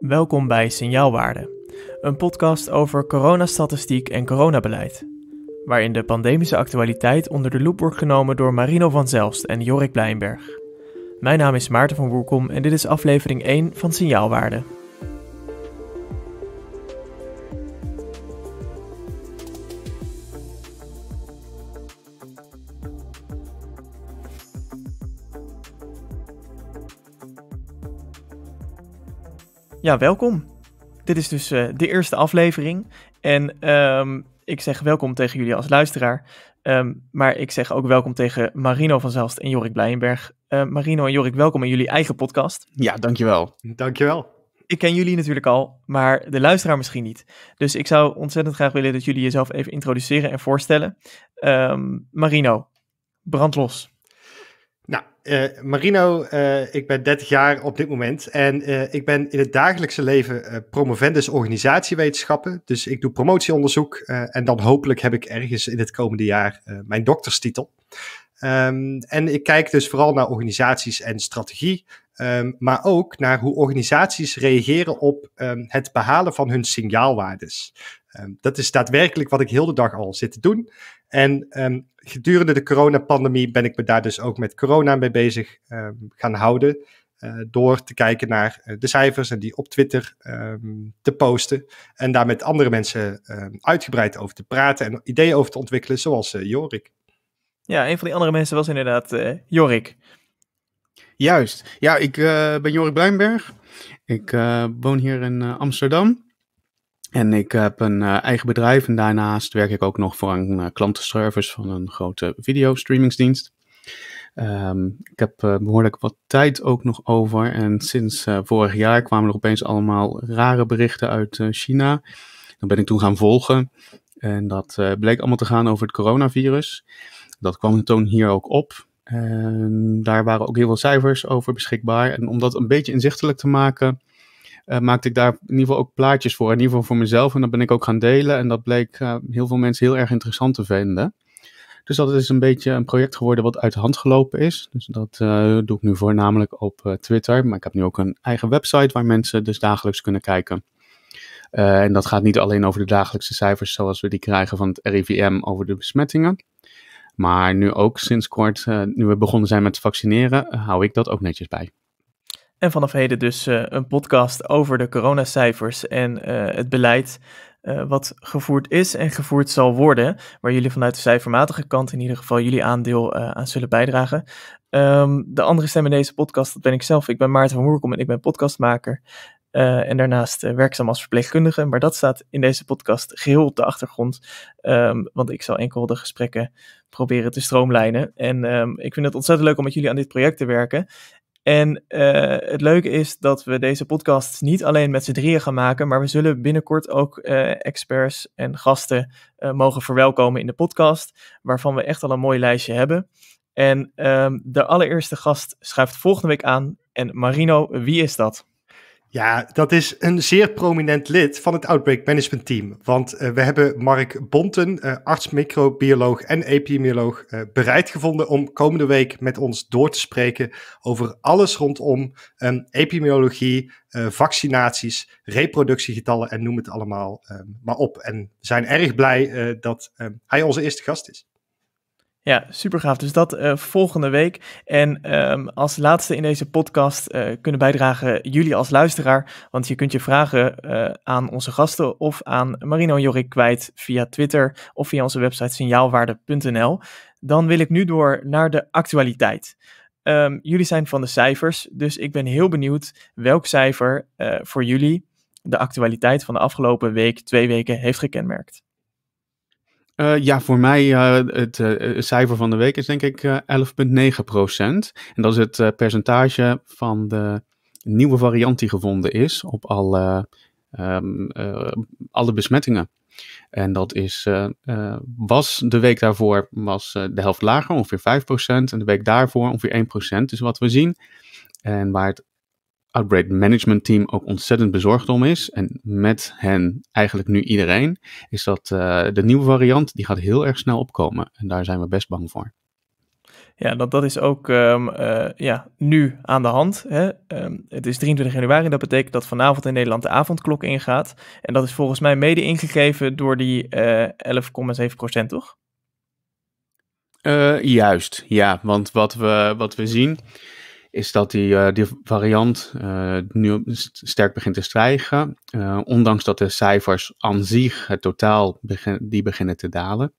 Welkom bij Signaalwaarde, een podcast over coronastatistiek en coronabeleid, waarin de pandemische actualiteit onder de loep wordt genomen door Marino van Zelst en Jorik Blijnberg. Mijn naam is Maarten van Woerkom en dit is aflevering 1 van Signaalwaarde. Ja, welkom. Dit is dus eh, de eerste aflevering. En ehm, ik zeg welkom tegen jullie als luisteraar. Ehm, maar ik zeg ook welkom tegen Marino van Zelst en Jorik Blijenberg. Eh, Marino en Jorik, welkom in jullie eigen podcast. Ja, dankjewel. Dankjewel. Ik ken jullie natuurlijk al, maar de luisteraar misschien niet. Dus ik zou ontzettend graag willen dat jullie jezelf even introduceren en voorstellen. Ehm, Marino, brandlos. los. Eh, Marino, eh, ik ben 30 jaar op dit moment en eh, ik ben in het dagelijkse leven promovendus organisatiewetenschappen. Dus ik doe promotieonderzoek en dan hopelijk heb ik ergens in het komende jaar mijn dokterstitel. Ehm, en ik kijk dus vooral naar organisaties en strategie, ehm, maar ook naar hoe organisaties reageren op ehm, het behalen van hun signaalwaardes. dat is daadwerkelijk wat ik heel de dag al zit te doen. En ehm, gedurende de coronapandemie ben ik me daar dus ook met corona mee bezig ehm, gaan houden. Eh, door te kijken naar eh, de cijfers en die op Twitter ehm, te posten. En daar met andere mensen uitgebreid over te praten en ideeën over te ontwikkelen, zoals eh, Jorik. Ja, een van die andere mensen was inderdaad Jorik. Juist. Ja, ik ben Jorik Bruinberg, Ik woon hier in Amsterdam. En ik heb een eh, eigen bedrijf en daarnaast werk ik ook nog voor een eh, klantenservice van een grote videostreamingsdienst. Um, ik heb eh, behoorlijk wat tijd ook nog over en sinds vorig jaar kwamen er opeens allemaal rare berichten uit China. Dan ben ik toen gaan volgen en dat bleek allemaal te gaan over het coronavirus. Dat kwam toen hier ook op. En daar waren ook heel veel cijfers over beschikbaar. En om dat een beetje inzichtelijk te maken, eh, maakte ik daar in ieder geval ook plaatjes voor. In ieder geval voor mezelf. En dat ben ik ook gaan delen. En dat bleek eh, heel veel mensen heel erg interessant te vinden. Dus dat is een beetje een project geworden wat uit de hand gelopen is. Dus dat eh, doe ik nu voornamelijk op Twitter. Maar ik heb nu ook een eigen website waar mensen dus dagelijks kunnen kijken. en dat gaat niet alleen over de dagelijkse cijfers zoals we die krijgen van het RIVM over de besmettingen. Maar nu ook sinds kort, nu we begonnen zijn met vaccineren, hou ik dat ook netjes bij. En vanaf heden dus eh, een podcast over de coronacijfers en eh, het beleid eh, wat gevoerd is en gevoerd zal worden. Waar jullie vanuit de cijfermatige kant in ieder geval jullie aandeel aan zullen bijdragen. Ehm, de andere stem in deze podcast, dat ben ik zelf. Ik ben Maarten van Hoerkom en ik ben podcastmaker. en daarnaast werkzaam als verpleegkundige. Maar dat staat in deze podcast geheel op de achtergrond. Ehm, want ik zal enkel de gesprekken proberen te stroomlijnen. En ehm, ik vind het ontzettend leuk om met jullie aan dit project te werken. En eh, het leuke is dat we deze podcast niet alleen met z'n drieën gaan maken, maar we zullen binnenkort ook eh, experts en gasten eh, mogen verwelkomen in de podcast, waarvan we echt al een mooi lijstje hebben. En ehm, de allereerste gast schuift volgende week aan. En Marino, wie is dat? Ja, dat is een zeer prominent lid van het Outbreak Management Team. Want eh, we hebben Mark Bonten, eh, arts, microbioloog en epidemioloog, eh, bereid gevonden om komende week met ons door te spreken over alles rondom um, epidemiologie, vaccinaties, reproductiegetallen en noem het allemaal ehm, maar op. En we zijn erg blij dat ehm, hij onze eerste gast is. Ja, super gaaf. Dus dat eh, volgende week. En ehm, als laatste in deze podcast eh, kunnen bijdragen jullie als luisteraar. Want je kunt je vragen eh, aan onze gasten of aan Marino Jorik kwijt via Twitter of via onze website signaalwaarde.nl. Dan wil ik nu door naar de actualiteit. Ehm, jullie zijn van de cijfers, dus ik ben heel benieuwd welk cijfer voor jullie de actualiteit van de afgelopen week, twee weken heeft gekenmerkt. Eh, ja, voor mij uh, het cijfer van de week is denk ik 11,9 procent. En dat is het percentage van de nieuwe variant die gevonden is op alle, ehm, alle besmettingen. En dat is, was de week daarvoor was de helft lager, ongeveer 5 procent. En de week daarvoor ongeveer 1 procent is wat we zien. En waar het Outbreak Management Team ook ontzettend bezorgd om is. En met hen eigenlijk nu iedereen. Is dat eh, de nieuwe variant, die gaat heel erg snel opkomen. En daar zijn we best bang voor. Ja, dat, dat is ook ehm, eh, ja, nu aan de hand. Hè. Ehm, het is 23 januari, dat betekent dat vanavond in Nederland de avondklok ingaat. En dat is volgens mij mede ingegeven door die uh, eh, 11,7 toch? juist, ja. Want wat we, wat we zien is dat die, eh, die variant eh, nu sterk begint te stijgen. Eh, ondanks dat de cijfers aan zich, het totaal, die beginnen te dalen.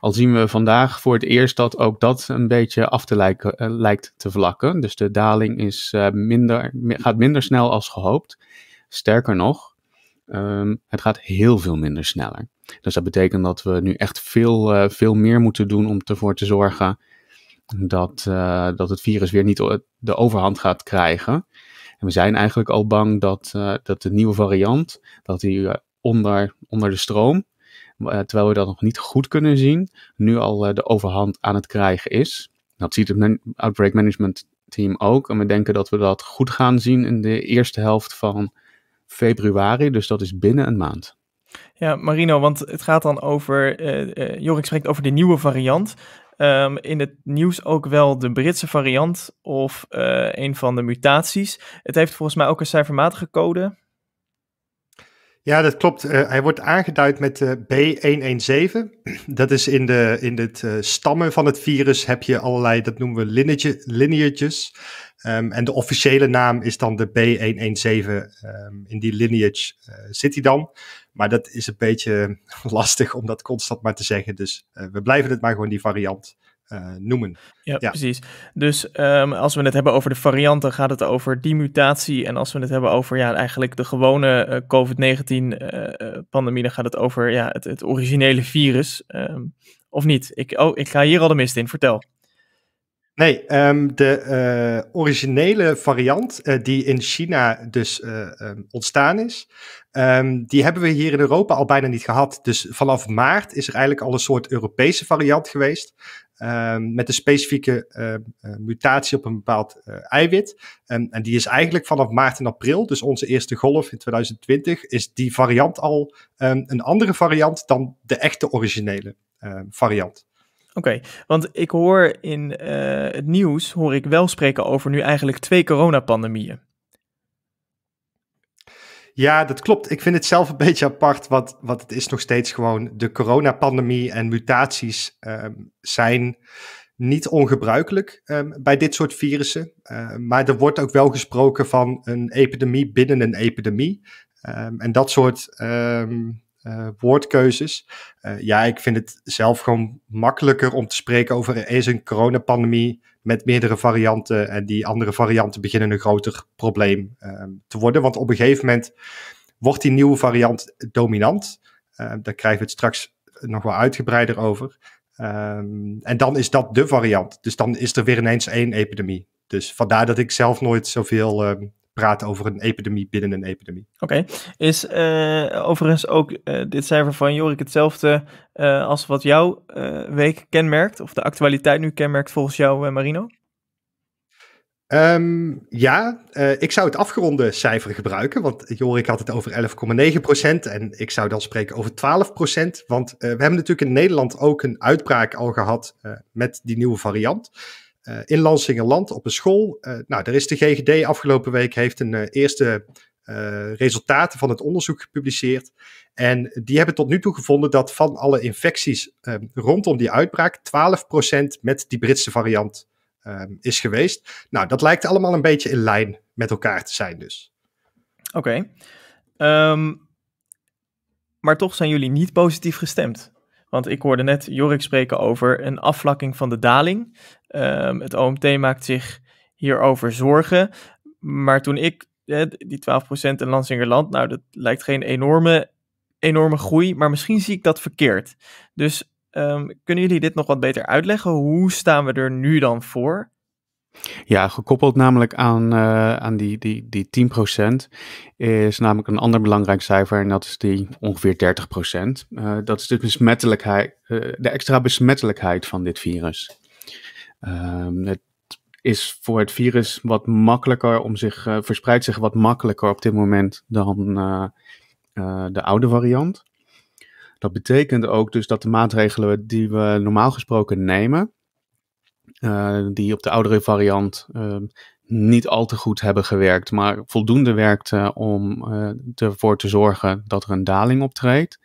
Al zien we vandaag voor het eerst dat ook dat een beetje af te lijken, lijkt te vlakken. Dus de daling is, minder, gaat minder snel als gehoopt. Sterker nog, ehm, het gaat heel veel minder sneller. Dus dat betekent dat we nu echt veel, veel meer moeten doen om ervoor te zorgen dat, eh, dat het virus weer niet de overhand gaat krijgen. En we zijn eigenlijk al bang dat, eh, dat de nieuwe variant, dat die eh, onder, onder de stroom, terwijl we dat nog niet goed kunnen zien, nu al de overhand aan het krijgen is. Dat ziet het Outbreak Management Team ook. En we denken dat we dat goed gaan zien in de eerste helft van februari. Dus dat is binnen een maand. Ja, Marino, want het gaat dan over. Uh, Jorik spreekt over de nieuwe variant. Ehm, in het nieuws ook wel de Britse variant of eh, een van de mutaties. Het heeft volgens mij ook een cijfermatige code. Ja, dat klopt. Eh, hij wordt aangeduid met uh, eh, B117. Dat is in, de, in het stammen van het virus heb je allerlei, dat noemen we lineage, lineages. Ehm, en de officiële naam is dan de B117. Ehm, in die lineage zit hij dan. Maar dat is een beetje lastig om dat constant maar te zeggen. Dus eh, we blijven het maar gewoon die variant eh, noemen. Ja, precies. Dus ehm, als we het hebben over de varianten, gaat het over die mutatie. En als we het hebben over ja, eigenlijk de gewone eh, COVID-19-pandemie, dan gaat het over ja, het, het originele virus. Ehm, of niet? Ik, oh, ik ga hier al de mist in. Vertel. Nee, ehm, de eh, originele variant eh, die in China dus eh, ehm, ontstaan is, ehm, die hebben we hier in Europa al bijna niet gehad. Dus vanaf maart is er eigenlijk al een soort Europese variant geweest. met een specifieke mutatie op een bepaald eiwit. en die is eigenlijk vanaf maart en april, dus onze eerste golf in 2020, is die variant al een andere variant dan de echte originele variant. Oké, want ik hoor in eh, het nieuws, hoor ik wel spreken over nu eigenlijk twee coronapandemieën. Ja, dat klopt. Ik vind het zelf een beetje apart, want, want het is nog steeds gewoon de coronapandemie en mutaties ehm, zijn niet ongebruikelijk ehm, bij dit soort virussen. Ehm, maar er wordt ook wel gesproken van een epidemie binnen een epidemie. en dat soort eh, woordkeuzes. Eh, ja, ik vind het zelf gewoon makkelijker om te spreken over is een coronapandemie met meerdere varianten. En die andere varianten beginnen een groter probleem ehm, te worden. Want op een gegeven moment wordt die nieuwe variant dominant. Ehm, daar krijgen we het straks nog wel uitgebreider over. Ehm, en dan is dat de variant. Dus dan is er weer ineens één epidemie. Dus vandaar dat ik zelf nooit zoveel praten over een epidemie binnen een epidemie. Oké, is eh, overigens ook eh, dit cijfer van Jorik hetzelfde eh, als wat jouw week kenmerkt, of de actualiteit nu kenmerkt volgens jou, Marino? Ehm, ja, ik zou het afgeronde cijfer gebruiken, want Jorik had het over 11,9% en ik zou dan spreken over 12%, want we hebben natuurlijk in Nederland ook een uitbraak al gehad met die nieuwe variant. Eh, in Lansingerland op een school. Eh, nou, er is de GGD afgelopen week heeft een eh, eerste resultaten van het onderzoek gepubliceerd. En die hebben tot nu toe gevonden dat van alle infecties ehm, rondom die uitbraak 12% met die Britse variant ehm, is geweest. Nou, dat lijkt allemaal een beetje in lijn met elkaar te zijn dus. Oké. Ehm, maar toch zijn jullie niet positief gestemd want ik hoorde net Jorik spreken over een afvlakking van de daling. Ehm, het OMT maakt zich hierover zorgen. Maar toen ik, die 12% in Lansingerland, nou dat lijkt geen enorme, enorme groei, maar misschien zie ik dat verkeerd. Dus ehm, kunnen jullie dit nog wat beter uitleggen? Hoe staan we er nu dan voor? Ja, gekoppeld namelijk aan, eh, aan die, die, die 10% is namelijk een ander belangrijk cijfer en dat is die ongeveer 30%. Uh, eh, dat is de, besmettelijkheid, eh, de extra besmettelijkheid van dit virus. Ehm, het is voor het virus wat makkelijker om zich, verspreidt zich wat makkelijker op dit moment dan de oude variant. Dat betekent ook dus dat de maatregelen die we normaal gesproken nemen, eh, die op de oudere variant ehm, niet al te goed hebben gewerkt, maar voldoende werkte om eh, ervoor te zorgen dat er een daling optreedt.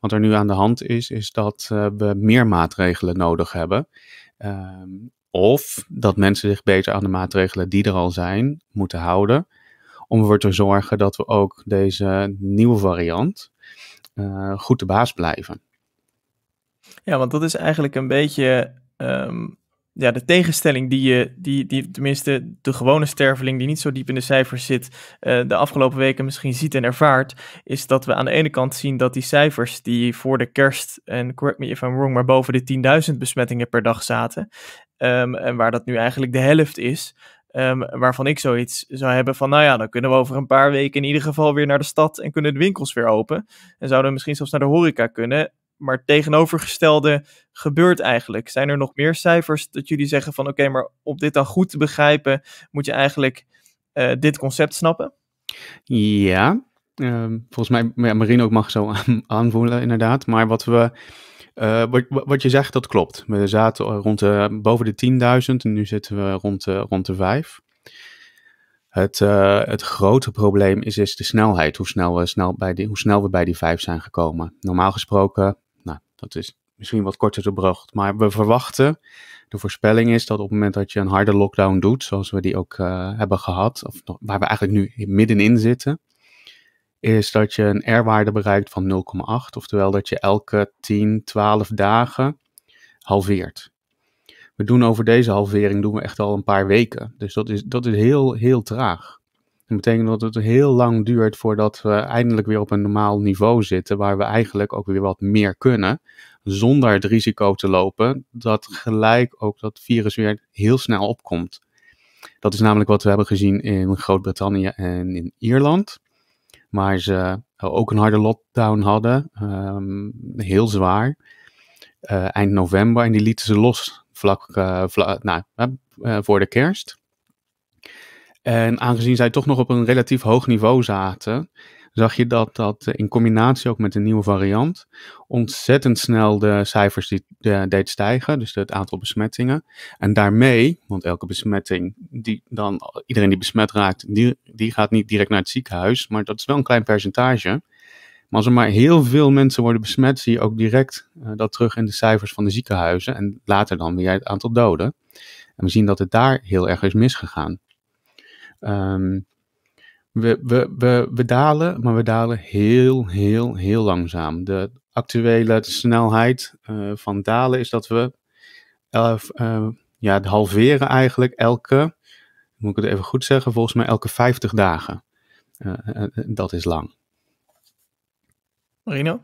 Wat er nu aan de hand is, is dat eh, we meer maatregelen nodig hebben. Ehm, of dat mensen zich beter aan de maatregelen die er al zijn moeten houden. Om ervoor te zorgen dat we ook deze nieuwe variant goed de baas blijven. Ja, want dat is eigenlijk een beetje ehm, ja, de tegenstelling die je, die, die tenminste de gewone sterveling die niet zo diep in de cijfers zit, eh, de afgelopen weken misschien ziet en ervaart, is dat we aan de ene kant zien dat die cijfers die voor de kerst, en correct me if I'm wrong, maar boven de 10.000 besmettingen per dag zaten, ehm, en waar dat nu eigenlijk de helft is, ehm, waarvan ik zoiets zou hebben van, nou ja, dan kunnen we over een paar weken in ieder geval weer naar de stad en kunnen de winkels weer open, en zouden we misschien zelfs naar de horeca kunnen, maar het tegenovergestelde gebeurt eigenlijk? Zijn er nog meer cijfers dat jullie zeggen van oké, maar om dit dan goed te begrijpen, moet je eigenlijk eh, dit concept snappen? Ja, ehm, volgens mij, ja, ook mag zo aanvoelen inderdaad. Maar wat we, eh, wat, je zegt, dat klopt. We zaten eh, rond de, boven de 10.000 en nu zitten we rond de, rond de 5. Het, het grote probleem is, is de snelheid, hoe snel, we, snel bij die, hoe snel we bij die 5 zijn gekomen. Normaal gesproken dat is misschien wat korter te bracht. Maar we verwachten, de voorspelling is dat op het moment dat je een harde lockdown doet, zoals we die ook eh, hebben gehad, of waar we eigenlijk nu middenin zitten, is dat je een R-waarde bereikt van 0,8. Oftewel dat je elke 10, 12 dagen halveert. We doen over deze halvering doen we echt al een paar weken. Dus dat is, dat is heel, heel traag. Dat betekent dat het heel lang duurt voordat we eindelijk weer op een normaal niveau zitten, waar we eigenlijk ook weer wat meer kunnen, zonder het risico te lopen dat gelijk ook dat virus weer heel snel opkomt. Dat is namelijk wat we hebben gezien in Groot-Brittannië en in Ierland, waar ze eh, ook een harde lockdown hadden, ehm, heel zwaar, eh, eind november, en die lieten ze los vlak, eh, nou, voor de kerst. En aangezien zij toch nog op een relatief hoog niveau zaten, zag je dat dat in combinatie ook met een nieuwe variant ontzettend snel de cijfers die, deed stijgen, dus het aantal besmettingen. En daarmee, want elke besmetting die dan iedereen die besmet raakt, die, die gaat niet direct naar het ziekenhuis, maar dat is wel een klein percentage. Maar als er maar heel veel mensen worden besmet, zie je ook direct eh, dat terug in de cijfers van de ziekenhuizen en later dan weer het aantal doden. En we zien dat het daar heel erg is misgegaan. Ehm, we, we, we, we dalen, maar we dalen heel, heel, heel langzaam. De actuele snelheid eh, van dalen is dat we elf, uh, ja, halveren eigenlijk elke, moet ik het even goed zeggen, volgens mij elke 50 dagen. Eh, dat is lang. Marino?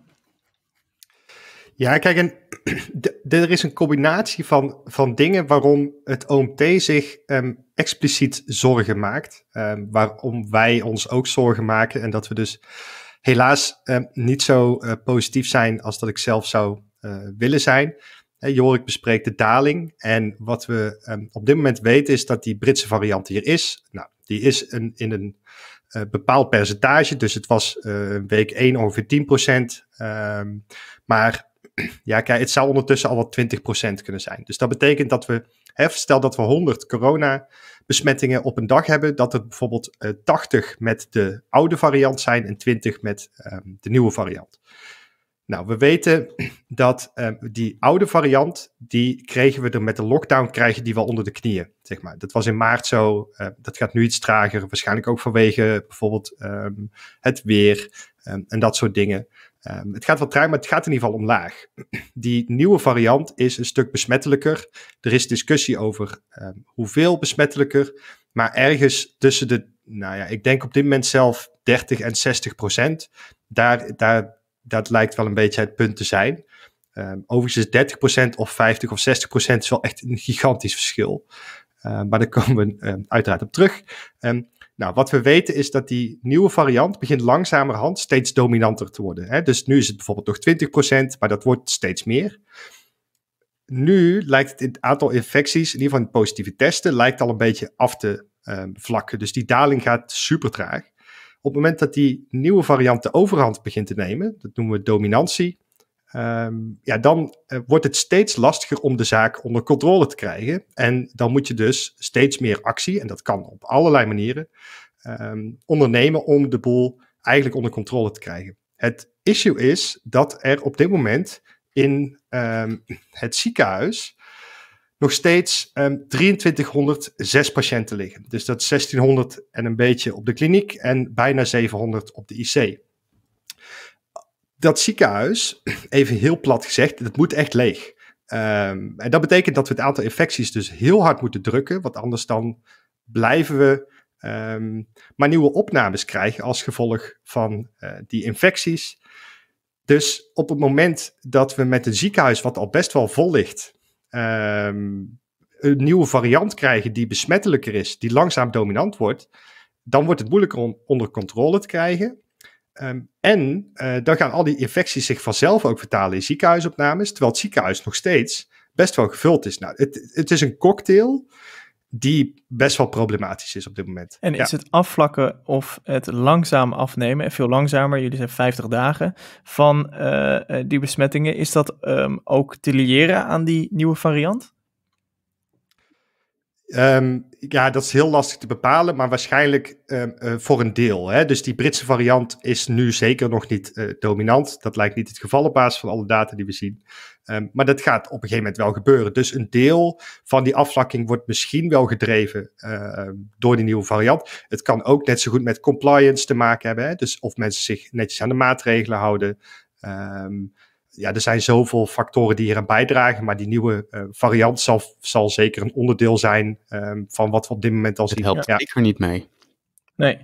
Ja, kijk, er is een combinatie van, van dingen waarom het OMT zich ehm, expliciet zorgen maakt. Ehm, waarom wij ons ook zorgen maken. En dat we dus helaas ehm, niet zo eh, positief zijn als dat ik zelf zou eh, willen zijn. Hey, Jorik bespreekt de daling. En wat we ehm, op dit moment weten is dat die Britse variant hier is. Nou, die is een, in een eh, bepaald percentage. Dus het was week 1 ongeveer 10%. Um, maar ja, kijk, het zou ondertussen al wat 20% kunnen zijn. Dus dat betekent dat we, hè, stel dat we 100 besmettingen op een dag hebben, dat er bijvoorbeeld 80 eh, met de oude variant zijn en 20 met ehm, de nieuwe variant. Nou, we weten dat ehm, die oude variant, die kregen we er met de lockdown, krijgen die wel onder de knieën, zeg maar. Dat was in maart zo, ehm, dat gaat nu iets trager, waarschijnlijk ook vanwege bijvoorbeeld het weer en dat soort dingen. Ehm, het gaat wel traag, maar het gaat in ieder geval omlaag. Die nieuwe variant is een stuk besmettelijker. Er is discussie over ehm, hoeveel besmettelijker, maar ergens tussen de, nou ja, ik denk op dit moment zelf 30 en 60 procent. Daar, daar, dat lijkt wel een beetje het punt te zijn. Ehm, overigens is 30 procent of 50 of 60 procent wel echt een gigantisch verschil. maar daar komen we uiteraard op terug. Nou, wat we weten is dat die nieuwe variant begint langzamerhand steeds dominanter te worden. Hè? Dus nu is het bijvoorbeeld nog 20%, maar dat wordt steeds meer. Nu lijkt het, aantal infecties, in ieder geval in positieve testen, lijkt al een beetje af te ehm, vlakken. Dus die daling gaat super traag. Op het moment dat die nieuwe variant de overhand begint te nemen, dat noemen we dominantie, Ehm, ja, dan eh, wordt het steeds lastiger om de zaak onder controle te krijgen. En dan moet je dus steeds meer actie, en dat kan op allerlei manieren, um, ondernemen om de boel eigenlijk onder controle te krijgen. Het issue is dat er op dit moment in ehm, het ziekenhuis nog steeds 2306 patiënten liggen. Dus dat 1600 en een beetje op de kliniek en bijna 700 op de IC dat ziekenhuis, even heel plat gezegd, dat moet echt leeg. Ehm, en dat betekent dat we het aantal infecties dus heel hard moeten drukken, want anders dan blijven we ehm, maar nieuwe opnames krijgen als gevolg van eh, die infecties. Dus op het moment dat we met een ziekenhuis, wat al best wel vol ligt, ehm, een nieuwe variant krijgen die besmettelijker is, die langzaam dominant wordt, dan wordt het moeilijker om onder controle te krijgen. Ehm, en eh, dan gaan al die infecties zich vanzelf ook vertalen in ziekenhuisopnames, terwijl het ziekenhuis nog steeds best wel gevuld is. Nou, het, het is een cocktail die best wel problematisch is op dit moment. En is het afvlakken of het langzaam afnemen, en veel langzamer, jullie zijn 50 dagen, van eh, eh, die besmettingen, is dat ehm, ook te liëren aan die nieuwe variant? Ehm, ja, dat is heel lastig te bepalen, maar waarschijnlijk ehm, eh, voor een deel. Hè? Dus die Britse variant is nu zeker nog niet eh, dominant. Dat lijkt niet het geval op basis van alle data die we zien. Ehm, maar dat gaat op een gegeven moment wel gebeuren. Dus een deel van die afvlakking wordt misschien wel gedreven door die nieuwe variant. Het kan ook net zo goed met compliance te maken hebben. Hè? Dus of mensen zich netjes aan de maatregelen houden. Um, ja, er zijn zoveel factoren die hier aan bijdragen, maar die nieuwe eh, variant zal, zal zeker een onderdeel zijn ehm, van wat we op dit moment al zien. Het helpt ja. ik er niet mee. Nee.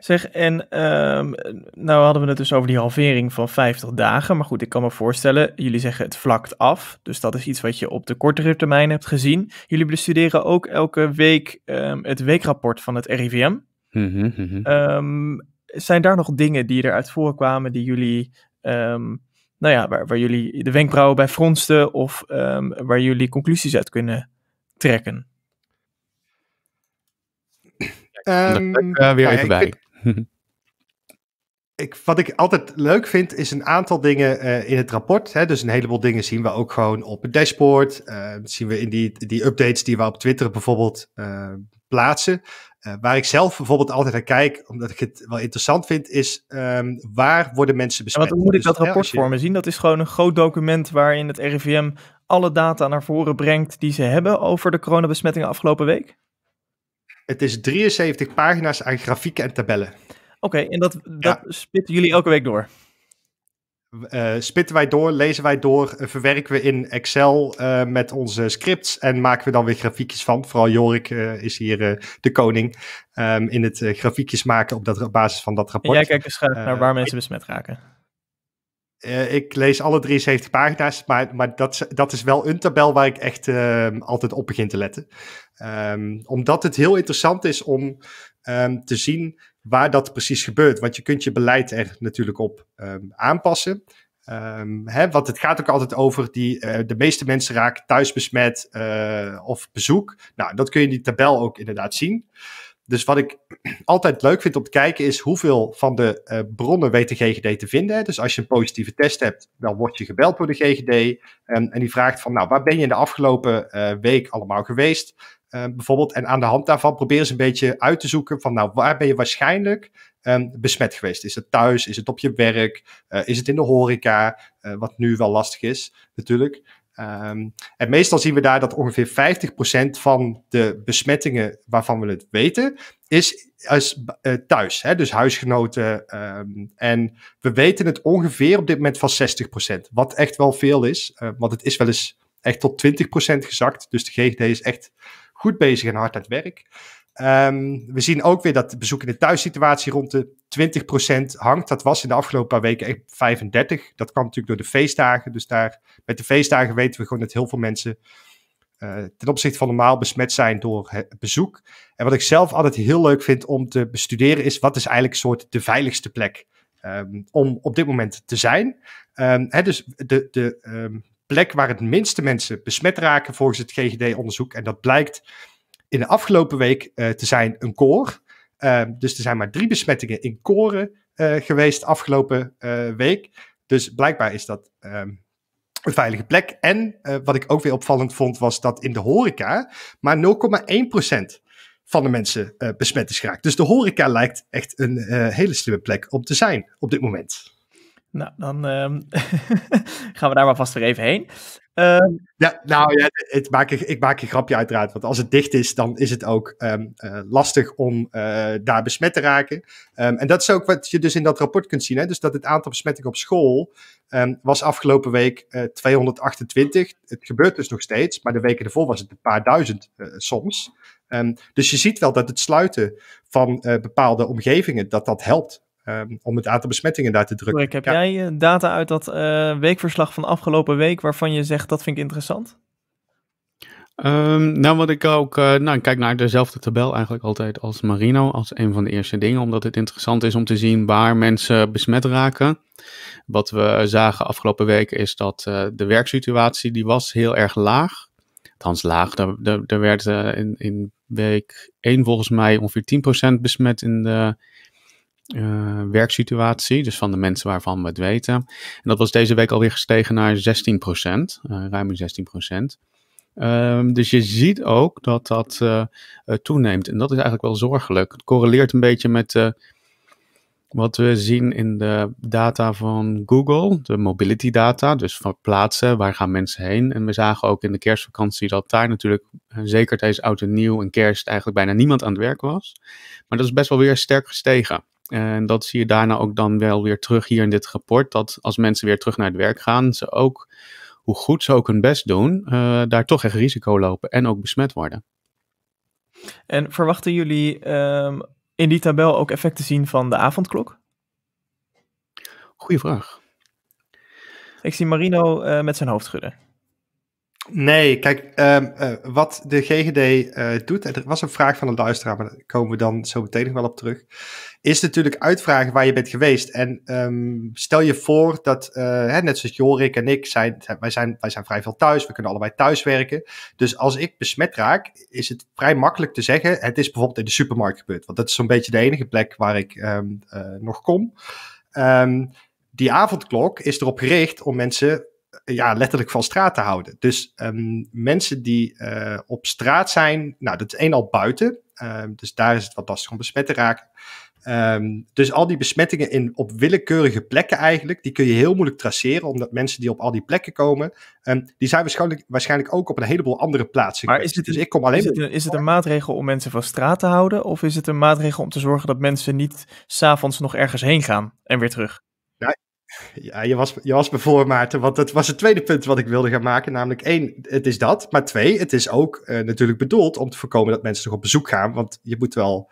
Zeg, en ehm, nou hadden we het dus over die halvering van 50 dagen. Maar goed, ik kan me voorstellen, jullie zeggen het vlakt af. Dus dat is iets wat je op de kortere termijn hebt gezien. Jullie bestuderen ook elke week ehm, het weekrapport van het RIVM. Mhm, mhm. zijn daar nog dingen die eruit voorkwamen die jullie nou ja, waar, waar jullie de wenkbrauwen bij fronsten of ehm, waar jullie conclusies uit kunnen trekken? Ehm, eh, weer even bij. Ik, wat ik altijd leuk vind, is een aantal dingen eh, in het rapport. Hè, dus een heleboel dingen zien we ook gewoon op het dashboard. Uh, zien we in die, die updates die we op Twitter bijvoorbeeld plaatsen. Eh, waar ik zelf bijvoorbeeld altijd naar kijk, omdat ik het wel interessant vind, is ehm, waar worden mensen besmet? Wat moet ik dus, dat rapport voor me zien? Dat is gewoon een groot document waarin het RIVM alle data naar voren brengt die ze hebben over de coronabesmettingen afgelopen week? Het is 73 pagina's aan grafieken en tabellen. Oké, en dat, dat spitten jullie elke week door? Eh, spitten wij door, lezen wij door, eh, verwerken we in Excel eh, met onze scripts en maken we dan weer grafiekjes van. Vooral Jorik is hier de koning ehm, in het grafiekjes maken op dat, basis van dat rapport. En jij kijkt dus naar waar mensen besmet raken. ik lees alle 73 pagina's, maar, maar dat, dat is wel een tabel waar ik echt ehm, altijd op begin te letten. Ehm, omdat het heel interessant is om te zien waar dat precies gebeurt. Want je kunt je beleid er natuurlijk op ehm, aanpassen. Ehm, hè, want het gaat ook altijd over die, eh, de meeste mensen raken thuis besmet eh, of bezoek. Nou, dat kun je in die tabel ook inderdaad zien. Dus wat ik altijd leuk vind om te kijken is hoeveel van de eh, bronnen weten de GGD te vinden. Dus als je een positieve test hebt, dan word je gebeld door de GGD. Ehm, en die vraagt van, nou, waar ben je in de afgelopen week allemaal geweest? Ehm, bijvoorbeeld. En aan de hand daarvan proberen ze een beetje uit te zoeken van nou, waar ben je waarschijnlijk ehm, besmet geweest? Is het thuis? Is het op je werk? Eh, is het in de horeca? Eh, wat nu wel lastig is natuurlijk. Ehm, en meestal zien we daar dat ongeveer 50% van de besmettingen waarvan we het weten, is, is eh, thuis, hè, dus huisgenoten. en we weten het ongeveer op dit moment van 60%, wat echt wel veel is, want het is wel eens echt tot 20% gezakt. Dus de GGD is echt goed bezig en hard aan het werk. Ehm, we zien ook weer dat de bezoekende thuissituatie rond de 20% hangt. Dat was in de afgelopen paar weken echt 35. Dat kwam natuurlijk door de feestdagen. Dus daar, met de feestdagen weten we gewoon dat heel veel mensen eh, ten opzichte van normaal besmet zijn door het bezoek. En wat ik zelf altijd heel leuk vind om te bestuderen is wat is eigenlijk een soort de veiligste plek ehm, om op dit moment te zijn. Um, hè, dus de, de plek waar het minste mensen besmet raken volgens het GGD-onderzoek. En dat blijkt in de afgelopen week eh, te zijn een koor. Eh, dus er zijn maar drie besmettingen in koren uh, geweest afgelopen week. Dus blijkbaar is dat ehm, een veilige plek. En wat ik ook weer opvallend vond, was dat in de horeca maar 0,1% van de mensen besmet is geraakt. Dus de horeca lijkt echt een hele slimme plek om te zijn op dit moment. Nou, dan ehm, gaan we daar maar vast er even heen. Ehm, ja, nou ja, het maak ik, ik maak een grapje uiteraard. Want als het dicht is, dan is het ook ehm, eh, lastig om eh, daar besmet te raken. en dat is ook wat je dus in dat rapport kunt zien. Hè? Dus dat het aantal besmettingen op school was afgelopen week uh, eh, 228. Het gebeurt dus nog steeds, maar de weken ervoor was het een paar duizend soms. dus je ziet wel dat het sluiten van bepaalde omgevingen, dat dat helpt Ehm, om het aantal besmettingen daar te drukken. Rick, heb jij eh, data uit dat eh, weekverslag van afgelopen week waarvan je zegt dat vind ik interessant? Ehm, nou, wat ik ook. Eh, nou, ik kijk naar dezelfde tabel eigenlijk altijd als Marino. Als een van de eerste dingen. Omdat het interessant is om te zien waar mensen besmet raken. Wat we zagen afgelopen week is dat de werksituatie. die was heel erg laag. Althans, laag. Er, werd in, in week 1 volgens mij ongeveer 10% besmet in de eh, werksituatie, dus van de mensen waarvan we het weten. En dat was deze week alweer gestegen naar 16 procent, eh, ruim 16 procent. Ehm, dus je ziet ook dat dat eh, toeneemt. En dat is eigenlijk wel zorgelijk. Het correleert een beetje met wat we zien in de data van Google, de mobility data, dus van plaatsen, waar gaan mensen heen. En we zagen ook in de kerstvakantie dat daar natuurlijk, zeker tijdens oud en nieuw en kerst, eigenlijk bijna niemand aan het werk was. Maar dat is best wel weer sterk gestegen. En dat zie je daarna ook dan wel weer terug hier in dit rapport. Dat als mensen weer terug naar het werk gaan, ze ook, hoe goed ze ook hun best doen, eh, daar toch echt risico lopen en ook besmet worden. En verwachten jullie ehm, in die tabel ook effecten zien van de avondklok? Goeie vraag. Ik zie Marino eh, met zijn hoofd schudden. Nee, kijk, ehm, eh, wat de GGD eh, doet, en er was een vraag van een luisteraar, maar daar komen we dan zo meteen nog wel op terug, is natuurlijk uitvragen waar je bent geweest. En ehm, stel je voor dat, eh, hè, net zoals Jorik en ik, zijn, wij, zijn, wij zijn vrij veel thuis, we kunnen allebei thuis werken. Dus als ik besmet raak, is het vrij makkelijk te zeggen, het is bijvoorbeeld in de supermarkt gebeurd, want dat is zo'n beetje de enige plek waar ik ehm, nog kom. die avondklok is erop gericht om mensen ja, letterlijk van straat te houden. Dus ehm, mensen die eh, op straat zijn, nou, dat is één al buiten. Ehm, dus daar is het wat lastig om besmet te raken. Ehm, dus al die besmettingen in, op willekeurige plekken eigenlijk, die kun je heel moeilijk traceren, omdat mensen die op al die plekken komen, die zijn waarschijnlijk, waarschijnlijk ook op een heleboel andere plaatsen. Maar is het, dus ik kom alleen is, het een, is het een maatregel om mensen van straat te houden, of is het een maatregel om te zorgen dat mensen niet s'avonds nog ergens heen gaan en weer terug? Ja, je was, je was me voor, Maarten, want dat was het tweede punt wat ik wilde gaan maken. Namelijk één, het is dat. Maar twee, het is ook eh, natuurlijk bedoeld om te voorkomen dat mensen nog op bezoek gaan. Want je moet wel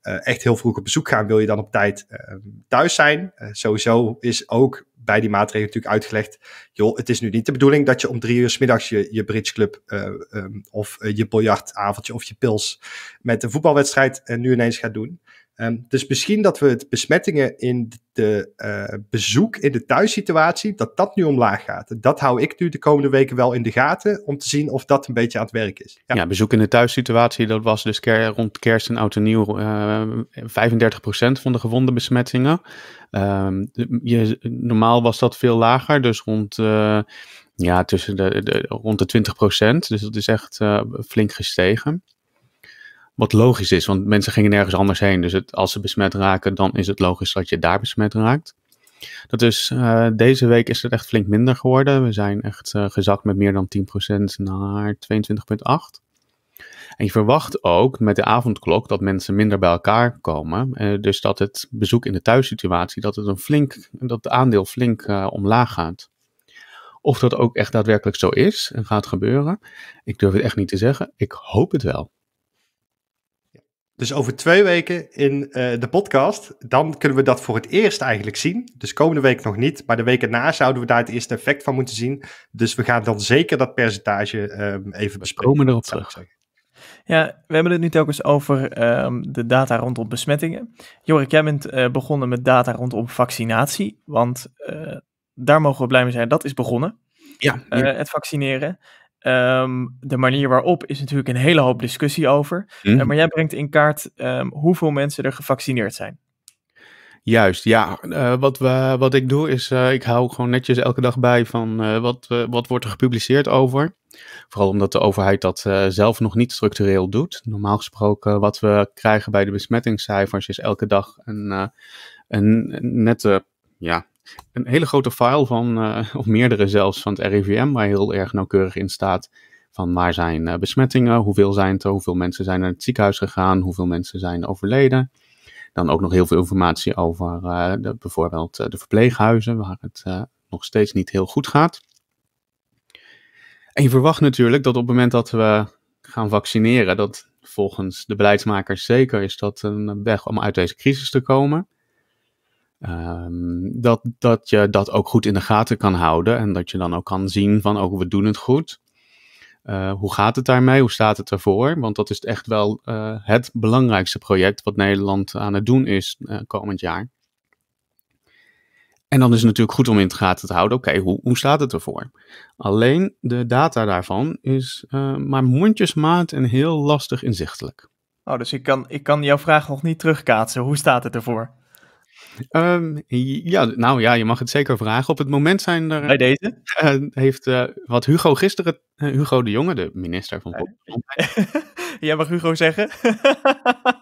eh, echt heel vroeg op bezoek gaan, wil je dan op tijd ehm, thuis zijn. Eh, sowieso is ook bij die maatregelen natuurlijk uitgelegd, joh, het is nu niet de bedoeling dat je om drie uur s middags je, je bridgeclub ehm, of je biljartavondje of je pils met een voetbalwedstrijd nu ineens gaat doen. Ehm, dus misschien dat we het besmettingen in de eh, bezoek in de thuissituatie, dat dat nu omlaag gaat. Dat hou ik nu de komende weken wel in de gaten, om te zien of dat een beetje aan het werk is. Ja, bezoek in de thuissituatie, dat was dus rond kerst en oud en nieuw 35% eh, van de gewonde besmettingen. Ehm, je, normaal was dat veel lager, dus rond... Eh, ja, tussen de, rond de 20 Dus dat is echt flink gestegen. Wat logisch is, want mensen gingen nergens anders heen. Dus het, als ze besmet raken, dan is het logisch dat je daar besmet raakt. Dat is, eh, deze week is het echt flink minder geworden. We zijn echt eh, gezakt met meer dan 10% naar 22,8%. En je verwacht ook met de avondklok dat mensen minder bij elkaar komen. Eh, dus dat het bezoek in de thuissituatie, dat het een flink, dat het aandeel flink omlaag gaat. Of dat ook echt daadwerkelijk zo is en gaat gebeuren, ik durf het echt niet te zeggen. Ik hoop het wel. Dus over twee weken in eh, de podcast, dan kunnen we dat voor het eerst eigenlijk zien. Dus komende week nog niet, maar de weken na zouden we daar het eerste effect van moeten zien. Dus we gaan dan zeker dat percentage ehm, even bespreken. erop terug. Ja, we hebben het nu telkens over ehm, de data rondom besmettingen. Jorik, jij bent eh, begonnen met data rondom vaccinatie, want eh, daar mogen we blij mee zijn, dat is begonnen. Ja, ja. het vaccineren. Ehm, de manier waarop is natuurlijk een hele hoop discussie over. Hm? Eh, maar jij brengt in kaart ehm, hoeveel mensen er gevaccineerd zijn. Juist, ja. Eh, wat, we, wat ik doe is, eh, ik hou gewoon netjes elke dag bij van wat, wat wordt er gepubliceerd over. Vooral omdat de overheid dat zelf nog niet structureel doet. Normaal gesproken, wat we krijgen bij de besmettingscijfers is elke dag een, een nette ja, een hele grote file van, eh, of meerdere zelfs, van het RIVM, waar heel erg nauwkeurig in staat van waar zijn eh, besmettingen, hoeveel zijn er, hoeveel mensen zijn naar het ziekenhuis gegaan, hoeveel mensen zijn overleden. Dan ook nog heel veel informatie over eh, bijvoorbeeld de verpleeghuizen, waar het nog steeds niet heel goed gaat. En je verwacht natuurlijk dat op het moment dat we gaan vaccineren, dat volgens de beleidsmakers zeker is dat een weg om uit deze crisis te komen. Ehm, dat, dat je dat ook goed in de gaten kan houden en dat je dan ook kan zien van ook oh, we doen het goed. Eh, hoe gaat het daarmee? Hoe staat het ervoor? Want dat is echt wel eh, het belangrijkste project wat Nederland aan het doen is eh, komend jaar. En dan is het natuurlijk goed om in de gaten te houden, oké, hoe, hoe staat het ervoor? Alleen de data daarvan is maar mondjesmaat en heel lastig inzichtelijk. Oh, dus ik kan, ik kan jouw vraag nog niet terugkaatsen. Hoe staat het ervoor? Ehm, ja, nou ja, je mag het zeker vragen. Op het moment zijn er. Bij deze? Eh, eh, heeft eh, wat Hugo gisteren. Hugo de Jonge, de minister van Ja, Jij mag Hugo zeggen.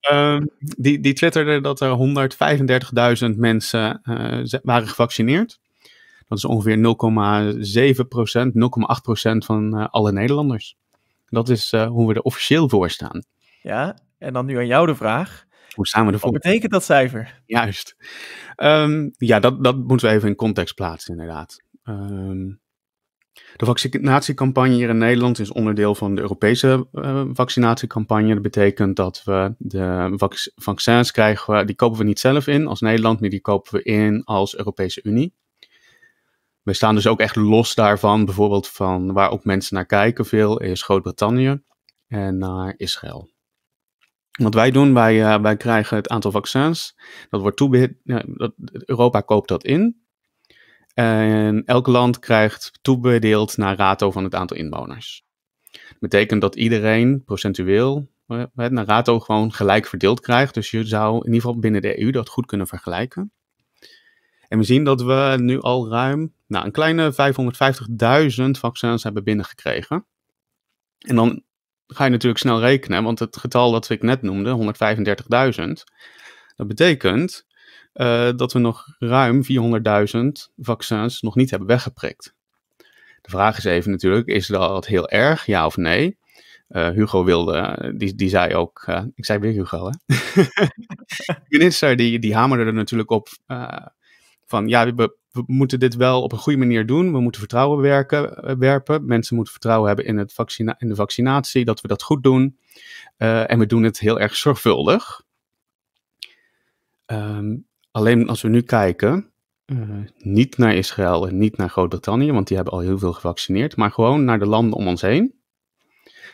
Ehm, die, die twitterde dat er 135.000 mensen waren gevaccineerd. Dat is ongeveer 0,7%, 0,8% van alle Nederlanders. Dat is hoe we er officieel voor staan. Ja, en dan nu aan jou de vraag hoe samen ervoor? Wat betekent dat cijfer? Juist. Ehm, ja, dat, dat moeten we even in context plaatsen, inderdaad. Ehm, de vaccinatiecampagne hier in Nederland is onderdeel van de Europese eh, vaccinatiecampagne. Dat betekent dat we de vaccins krijgen, die kopen we niet zelf in als Nederland, maar die kopen we in als Europese Unie. We staan dus ook echt los daarvan, bijvoorbeeld van waar ook mensen naar kijken veel, is Groot-Brittannië en naar Israël. Wat wij doen, eh, wij, krijgen het aantal vaccins. Dat wordt Europa koopt dat in. En elk land krijgt toebedeeld naar rato van het aantal inwoners. Dat betekent dat iedereen procentueel eh, naar rato gewoon gelijk verdeeld krijgt. Dus je zou in ieder geval binnen de EU dat goed kunnen vergelijken. En we zien dat we nu al ruim nou, een kleine 550.000 vaccins hebben binnengekregen. En dan ga je natuurlijk snel rekenen, want het getal dat ik net noemde, 135.000, dat betekent eh, dat we nog ruim 400.000 vaccins nog niet hebben weggeprikt. De vraag is even natuurlijk, is dat heel erg, ja of nee? Eh, Hugo wilde, eh, die, die zei ook, ik zei weer Hugo hè. de minister die, die hamerde er natuurlijk op van ja, we, we moeten dit wel op een goede manier doen. We moeten vertrouwen eh, werpen. Mensen moeten vertrouwen hebben in, het in de vaccinatie, dat we dat goed doen. Eh, en we doen het heel erg zorgvuldig. Ehm, alleen als we nu kijken, eh, niet naar Israël en niet naar Groot-Brittannië, want die hebben al heel veel gevaccineerd, maar gewoon naar de landen om ons heen.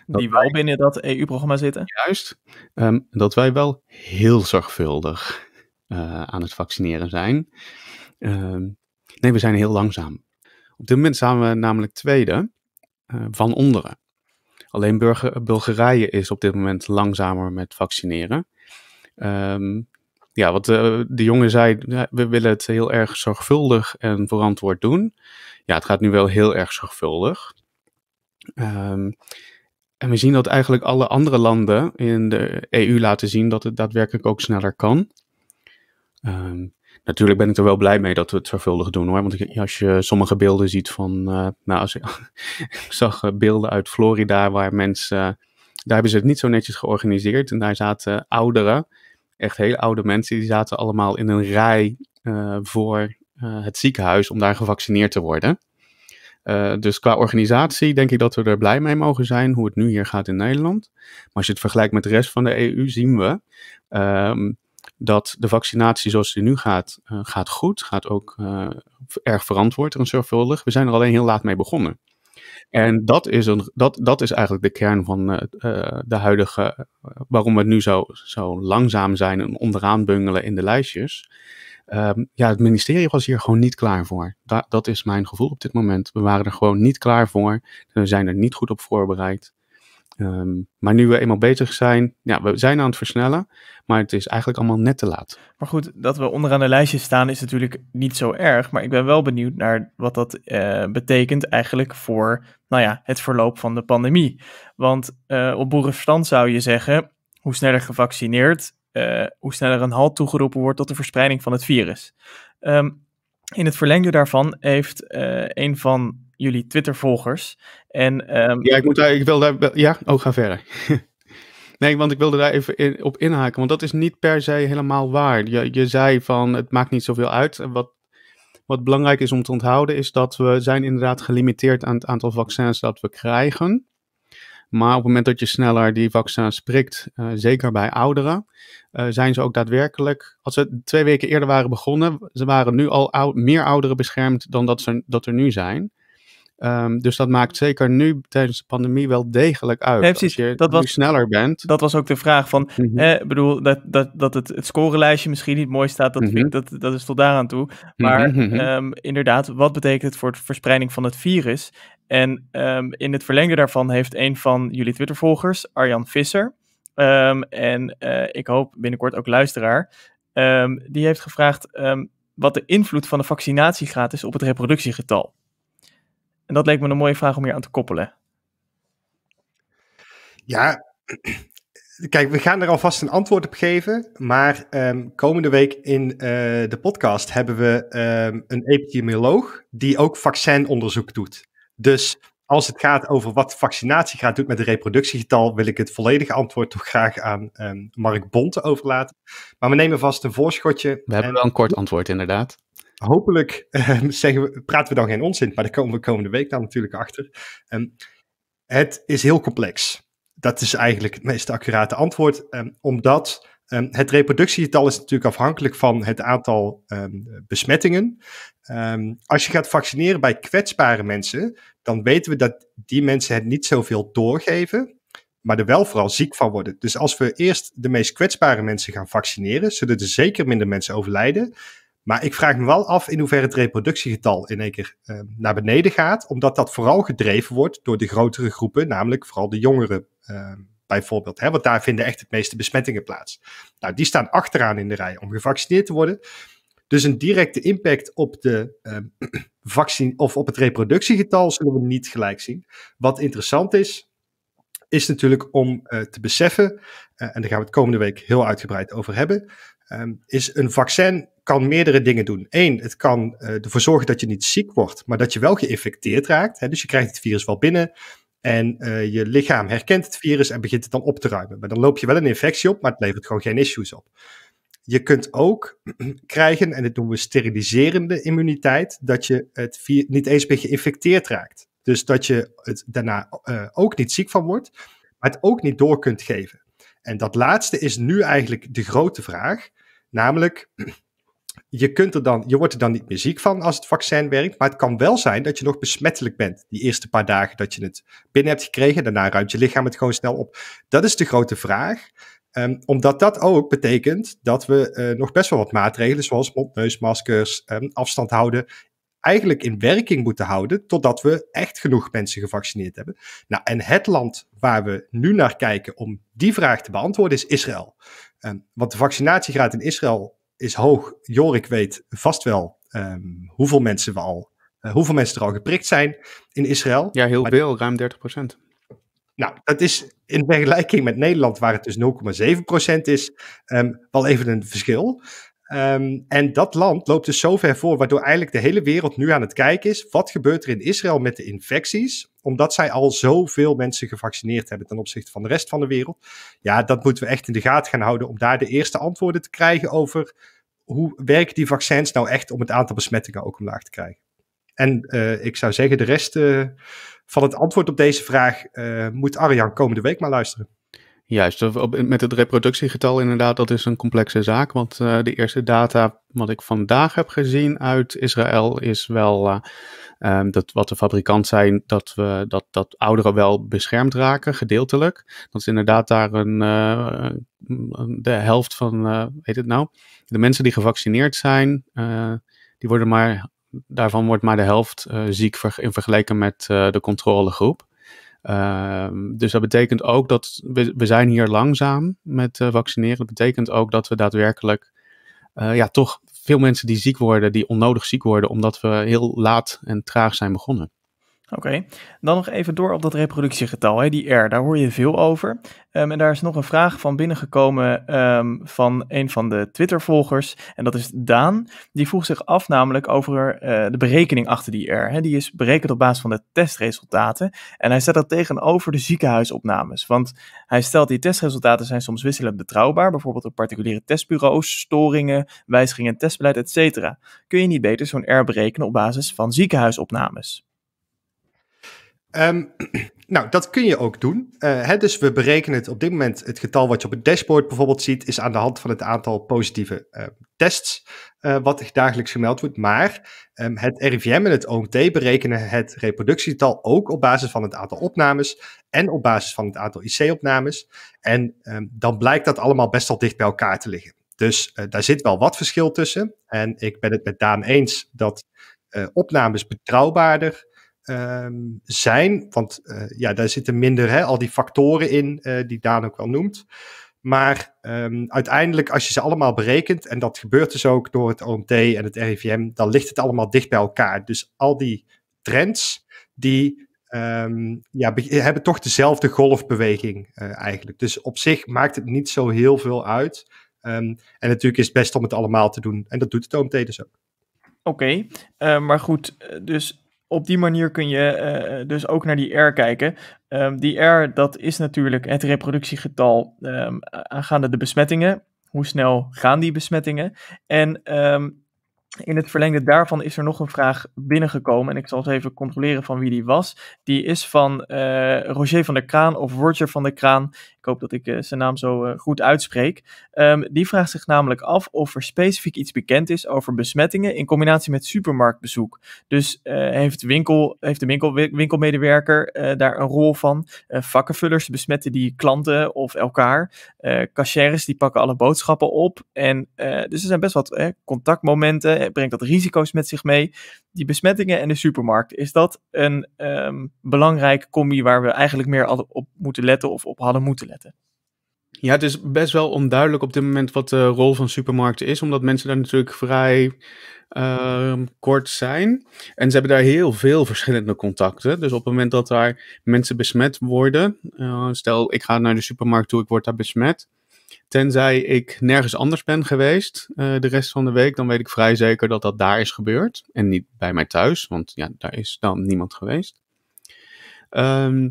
Die wel wij, binnen dat EU-programma zitten. Juist, ehm, dat wij wel heel zorgvuldig aan het vaccineren zijn. Um, Nee, we zijn heel langzaam. Op dit moment zijn we namelijk tweede eh, van onderen. Alleen Bulgarije is op dit moment langzamer met vaccineren. Um, ja, wat eh, de, jongen zei, we willen het heel erg zorgvuldig en verantwoord doen. Ja, het gaat nu wel heel erg zorgvuldig. Ehm, en we zien dat eigenlijk alle andere landen in de EU laten zien dat het daadwerkelijk ook sneller kan. Um, Natuurlijk ben ik er wel blij mee dat we het zorgvuldig doen hoor. Want als je sommige beelden ziet van. Eh, nou, als ik, zag eh, beelden uit Florida waar mensen. Eh, daar hebben ze het niet zo netjes georganiseerd. En daar zaten ouderen, echt hele oude mensen, die zaten allemaal in een rij voor het ziekenhuis om daar gevaccineerd te worden. dus qua organisatie denk ik dat we er blij mee mogen zijn hoe het nu hier gaat in Nederland. Maar als je het vergelijkt met de rest van de EU, zien we ehm, dat de vaccinatie zoals die nu gaat, eh, gaat goed, gaat ook eh, erg verantwoord en zorgvuldig. We zijn er alleen heel laat mee begonnen. En dat is, een, dat, dat is eigenlijk de kern van eh, de huidige, waarom we nu zo, zo langzaam zijn en onderaan bungelen in de lijstjes. Ehm, ja, het ministerie was hier gewoon niet klaar voor. dat is mijn gevoel op dit moment. We waren er gewoon niet klaar voor. We zijn er niet goed op voorbereid. Ehm, maar nu we eenmaal bezig zijn, ja, we zijn aan het versnellen, maar het is eigenlijk allemaal net te laat. Maar goed, dat we onderaan de lijstje staan is natuurlijk niet zo erg, maar ik ben wel benieuwd naar wat dat eh, betekent eigenlijk voor, nou ja, het verloop van de pandemie. Want uh, op boerenverstand zou je zeggen, hoe sneller gevaccineerd, eh, hoe sneller een halt toegeroepen wordt tot de verspreiding van het virus. Ehm, in het verlengde daarvan heeft een van jullie Twitter-volgers. En, ehm, ja, ik, moet daar, ik wil daar. Ja, ook oh, gaan verder. nee, want ik wilde daar even op inhaken. Want dat is niet per se helemaal waar. Je, je zei van het maakt niet zoveel uit. Wat, wat belangrijk is om te onthouden, is dat we zijn inderdaad gelimiteerd aan het aantal vaccins dat we krijgen. Maar op het moment dat je sneller die vaccins prikt, eh, zeker bij ouderen, eh, zijn ze ook daadwerkelijk. Als ze twee weken eerder waren begonnen, ze waren nu al meer ouderen beschermd dan dat, ze, dat er nu zijn. Ehm, dus dat maakt zeker nu tijdens de pandemie wel degelijk uit. precies. Als je dat was, sneller bent. Dat was ook de vraag van, eh, bedoel, dat, dat, dat het, het scorenlijstje misschien niet mooi staat, dat, vind mhm. dat, dat is tot daaraan toe. Mhm, maar ehm, inderdaad, wat betekent het voor de verspreiding van het virus? En ehm, in het verlengde daarvan heeft een van jullie Twitter-volgers, Arjan Visser, en eh, ik hoop binnenkort ook luisteraar, die heeft gevraagd wat de invloed van de vaccinatiegraad is op het reproductiegetal. En dat leek me een mooie vraag om hier aan te koppelen. Ja, Kijk, we gaan er alvast een antwoord op geven. Maar ehm, komende week in eh, de podcast hebben we ehm, een epidemioloog die ook vaccinonderzoek doet. Dus als het gaat over wat vaccinatie gaat doen met het reproductiegetal, wil ik het volledige antwoord toch graag aan um, Mark Bonte overlaten. Maar we nemen vast een voorschotje. We hebben wel een kort antwoord, inderdaad hopelijk ehm, we, praten we dan geen onzin, maar daar komen we komende week dan natuurlijk achter. Um, het is heel complex. Dat is eigenlijk het meest accurate antwoord, ehm, omdat het reproductietal is natuurlijk afhankelijk van het aantal besmettingen. als je gaat vaccineren bij kwetsbare mensen, dan weten we dat die mensen het niet zoveel doorgeven, maar er wel vooral ziek van worden. Dus als we eerst de meest kwetsbare mensen gaan vaccineren, zullen er zeker minder mensen overlijden. Maar ik vraag me wel af in hoeverre het reproductiegetal in één keer eh, naar beneden gaat, omdat dat vooral gedreven wordt door de grotere groepen, namelijk vooral de jongeren eh, bijvoorbeeld. Hè, want daar vinden echt het meeste besmettingen plaats. Nou, die staan achteraan in de rij om gevaccineerd te worden. Dus een directe impact op, de, ehm, vaccin of op het reproductiegetal zullen we niet gelijk zien. Wat interessant is, is natuurlijk om eh, te beseffen, en daar gaan we het komende week heel uitgebreid over hebben, Ehm, is een vaccin kan meerdere dingen doen. Eén, het kan eh, ervoor zorgen dat je niet ziek wordt, maar dat je wel geïnfecteerd raakt. Hè? Dus je krijgt het virus wel binnen en eh, je lichaam herkent het virus en begint het dan op te ruimen. Maar dan loop je wel een infectie op, maar het levert gewoon geen issues op. Je kunt ook krijgen, en dit noemen we steriliserende immuniteit, dat je het niet eens meer geïnfecteerd raakt. Dus dat je het daarna eh, ook niet ziek van wordt, maar het ook niet door kunt geven. En dat laatste is nu eigenlijk de grote vraag. Namelijk, je, kunt er dan, je wordt er dan niet meer ziek van als het vaccin werkt. Maar het kan wel zijn dat je nog besmettelijk bent. Die eerste paar dagen dat je het binnen hebt gekregen. Daarna ruimt je lichaam het gewoon snel op. Dat is de grote vraag. Ehm, omdat dat ook betekent dat we eh, nog best wel wat maatregelen, zoals mondneusmaskers, um, ehm, afstand houden, eigenlijk in werking moeten houden totdat we echt genoeg mensen gevaccineerd hebben. Nou, en het land waar we nu naar kijken om die vraag te beantwoorden is Israël. Ehm, want de vaccinatiegraad in Israël is hoog. Jorik weet vast wel ehm, hoeveel mensen we al, eh, hoeveel mensen er al geprikt zijn in Israël. Ja, heel veel, ruim 30 procent. Nou, dat is in vergelijking met Nederland, waar het dus 0,7% is, um, wel even een verschil. Ehm, en dat land loopt dus zo ver voor, waardoor eigenlijk de hele wereld nu aan het kijken is. Wat gebeurt er in Israël met de infecties? Omdat zij al zoveel mensen gevaccineerd hebben ten opzichte van de rest van de wereld. Ja, dat moeten we echt in de gaten gaan houden om daar de eerste antwoorden te krijgen over hoe werken die vaccins nou echt om het aantal besmettingen ook omlaag te krijgen. En eh, ik zou zeggen, de rest eh, van het antwoord op deze vraag eh, moet Arjan komende week maar luisteren. Juist, met het reproductiegetal inderdaad, dat is een complexe zaak. Want eh, de eerste data wat ik vandaag heb gezien uit Israël is wel eh, ehm, dat wat de fabrikant zijn, dat, we, dat, dat ouderen wel beschermd raken, gedeeltelijk. Dat is inderdaad daar een, eh, de helft van, weet het nou, de mensen die gevaccineerd zijn, die worden maar, daarvan wordt maar de helft ziek in vergelijking met de controlegroep. Ehm, dus dat betekent ook dat we, we zijn hier langzaam met eh, vaccineren. Dat betekent ook dat we daadwerkelijk eh, ja, toch veel mensen die ziek worden, die onnodig ziek worden, omdat we heel laat en traag zijn begonnen. Oké, dan nog even door op dat reproductiegetal, hè, die R, daar hoor je veel over. Ehm, en daar is nog een vraag van binnengekomen ehm, van een van de Twitter-volgers, en dat is Daan. Die vroeg zich af namelijk over eh, de berekening achter die R. Hè. Die is berekend op basis van de testresultaten. En hij zet dat tegenover de ziekenhuisopnames, want hij stelt die testresultaten zijn soms wisselend betrouwbaar, bijvoorbeeld op particuliere testbureaus, storingen, wijzigingen in testbeleid, etc. Kun je niet beter zo'n R berekenen op basis van ziekenhuisopnames? Um, nou, dat kun je ook doen. Eh, hè, dus we berekenen het op dit moment. Het getal wat je op het dashboard bijvoorbeeld ziet, is aan de hand van het aantal positieve ehm, tests. Uh, wat dagelijks gemeld wordt. Maar ehm, het RIVM en het OMT berekenen het reproductietal ook op basis van het aantal opnames. En op basis van het aantal IC-opnames. En dan blijkt dat allemaal best wel dicht bij elkaar te liggen. Dus eh, daar zit wel wat verschil tussen. En ik ben het met Daan eens dat opnames betrouwbaarder Ehm, zijn. Want eh, ja, daar zitten minder hè, al die factoren in eh, die Daan ook wel noemt. Maar ehm, uiteindelijk, als je ze allemaal berekent, en dat gebeurt dus ook door het OMT en het RIVM, dan ligt het allemaal dicht bij elkaar. Dus al die trends, die ehm, ja, hebben toch dezelfde golfbeweging eh, eigenlijk. Dus op zich maakt het niet zo heel veel uit. en natuurlijk is het best om het allemaal te doen. En dat doet het OMT dus ook. Oké, maar goed, dus op die manier kun je eh, eh, dus ook naar die R kijken. Ehm, die R, dat is natuurlijk het reproductiegetal um, aangaande de besmettingen. Hoe snel gaan die besmettingen? En ehm, in het verlengde daarvan is er nog een vraag binnengekomen. En ik zal het even controleren van wie die was. Die is van eh, Roger van der Kraan of Roger van der Kraan. Ik hoop dat ik eh, zijn naam zo eh, goed uitspreek. Ehm, die vraagt zich namelijk af of er specifiek iets bekend is over besmettingen in combinatie met supermarktbezoek. Dus eh, heeft, winkel, heeft de winkel, winkelmedewerker daar een rol van? vakkenvullers besmetten die klanten of elkaar. Uh, cashiers die pakken alle boodschappen op. En dus er zijn best wat contactmomenten. Brengt dat risico's met zich mee? Die besmettingen en de supermarkt. Is dat een um, belangrijk combi waar we eigenlijk meer op moeten letten of op hadden moeten letten? Ja, het is best wel onduidelijk op dit moment wat de rol van supermarkten is, omdat mensen daar natuurlijk vrij ehm, kort zijn. En ze hebben daar heel veel verschillende contacten. Dus op het moment dat daar mensen besmet worden, eh, stel ik ga naar de supermarkt toe, ik word daar besmet. Tenzij ik nergens anders ben geweest eh, de rest van de week, dan weet ik vrij zeker dat dat daar is gebeurd. En niet bij mij thuis, want ja, daar is dan niemand geweest. Ehm,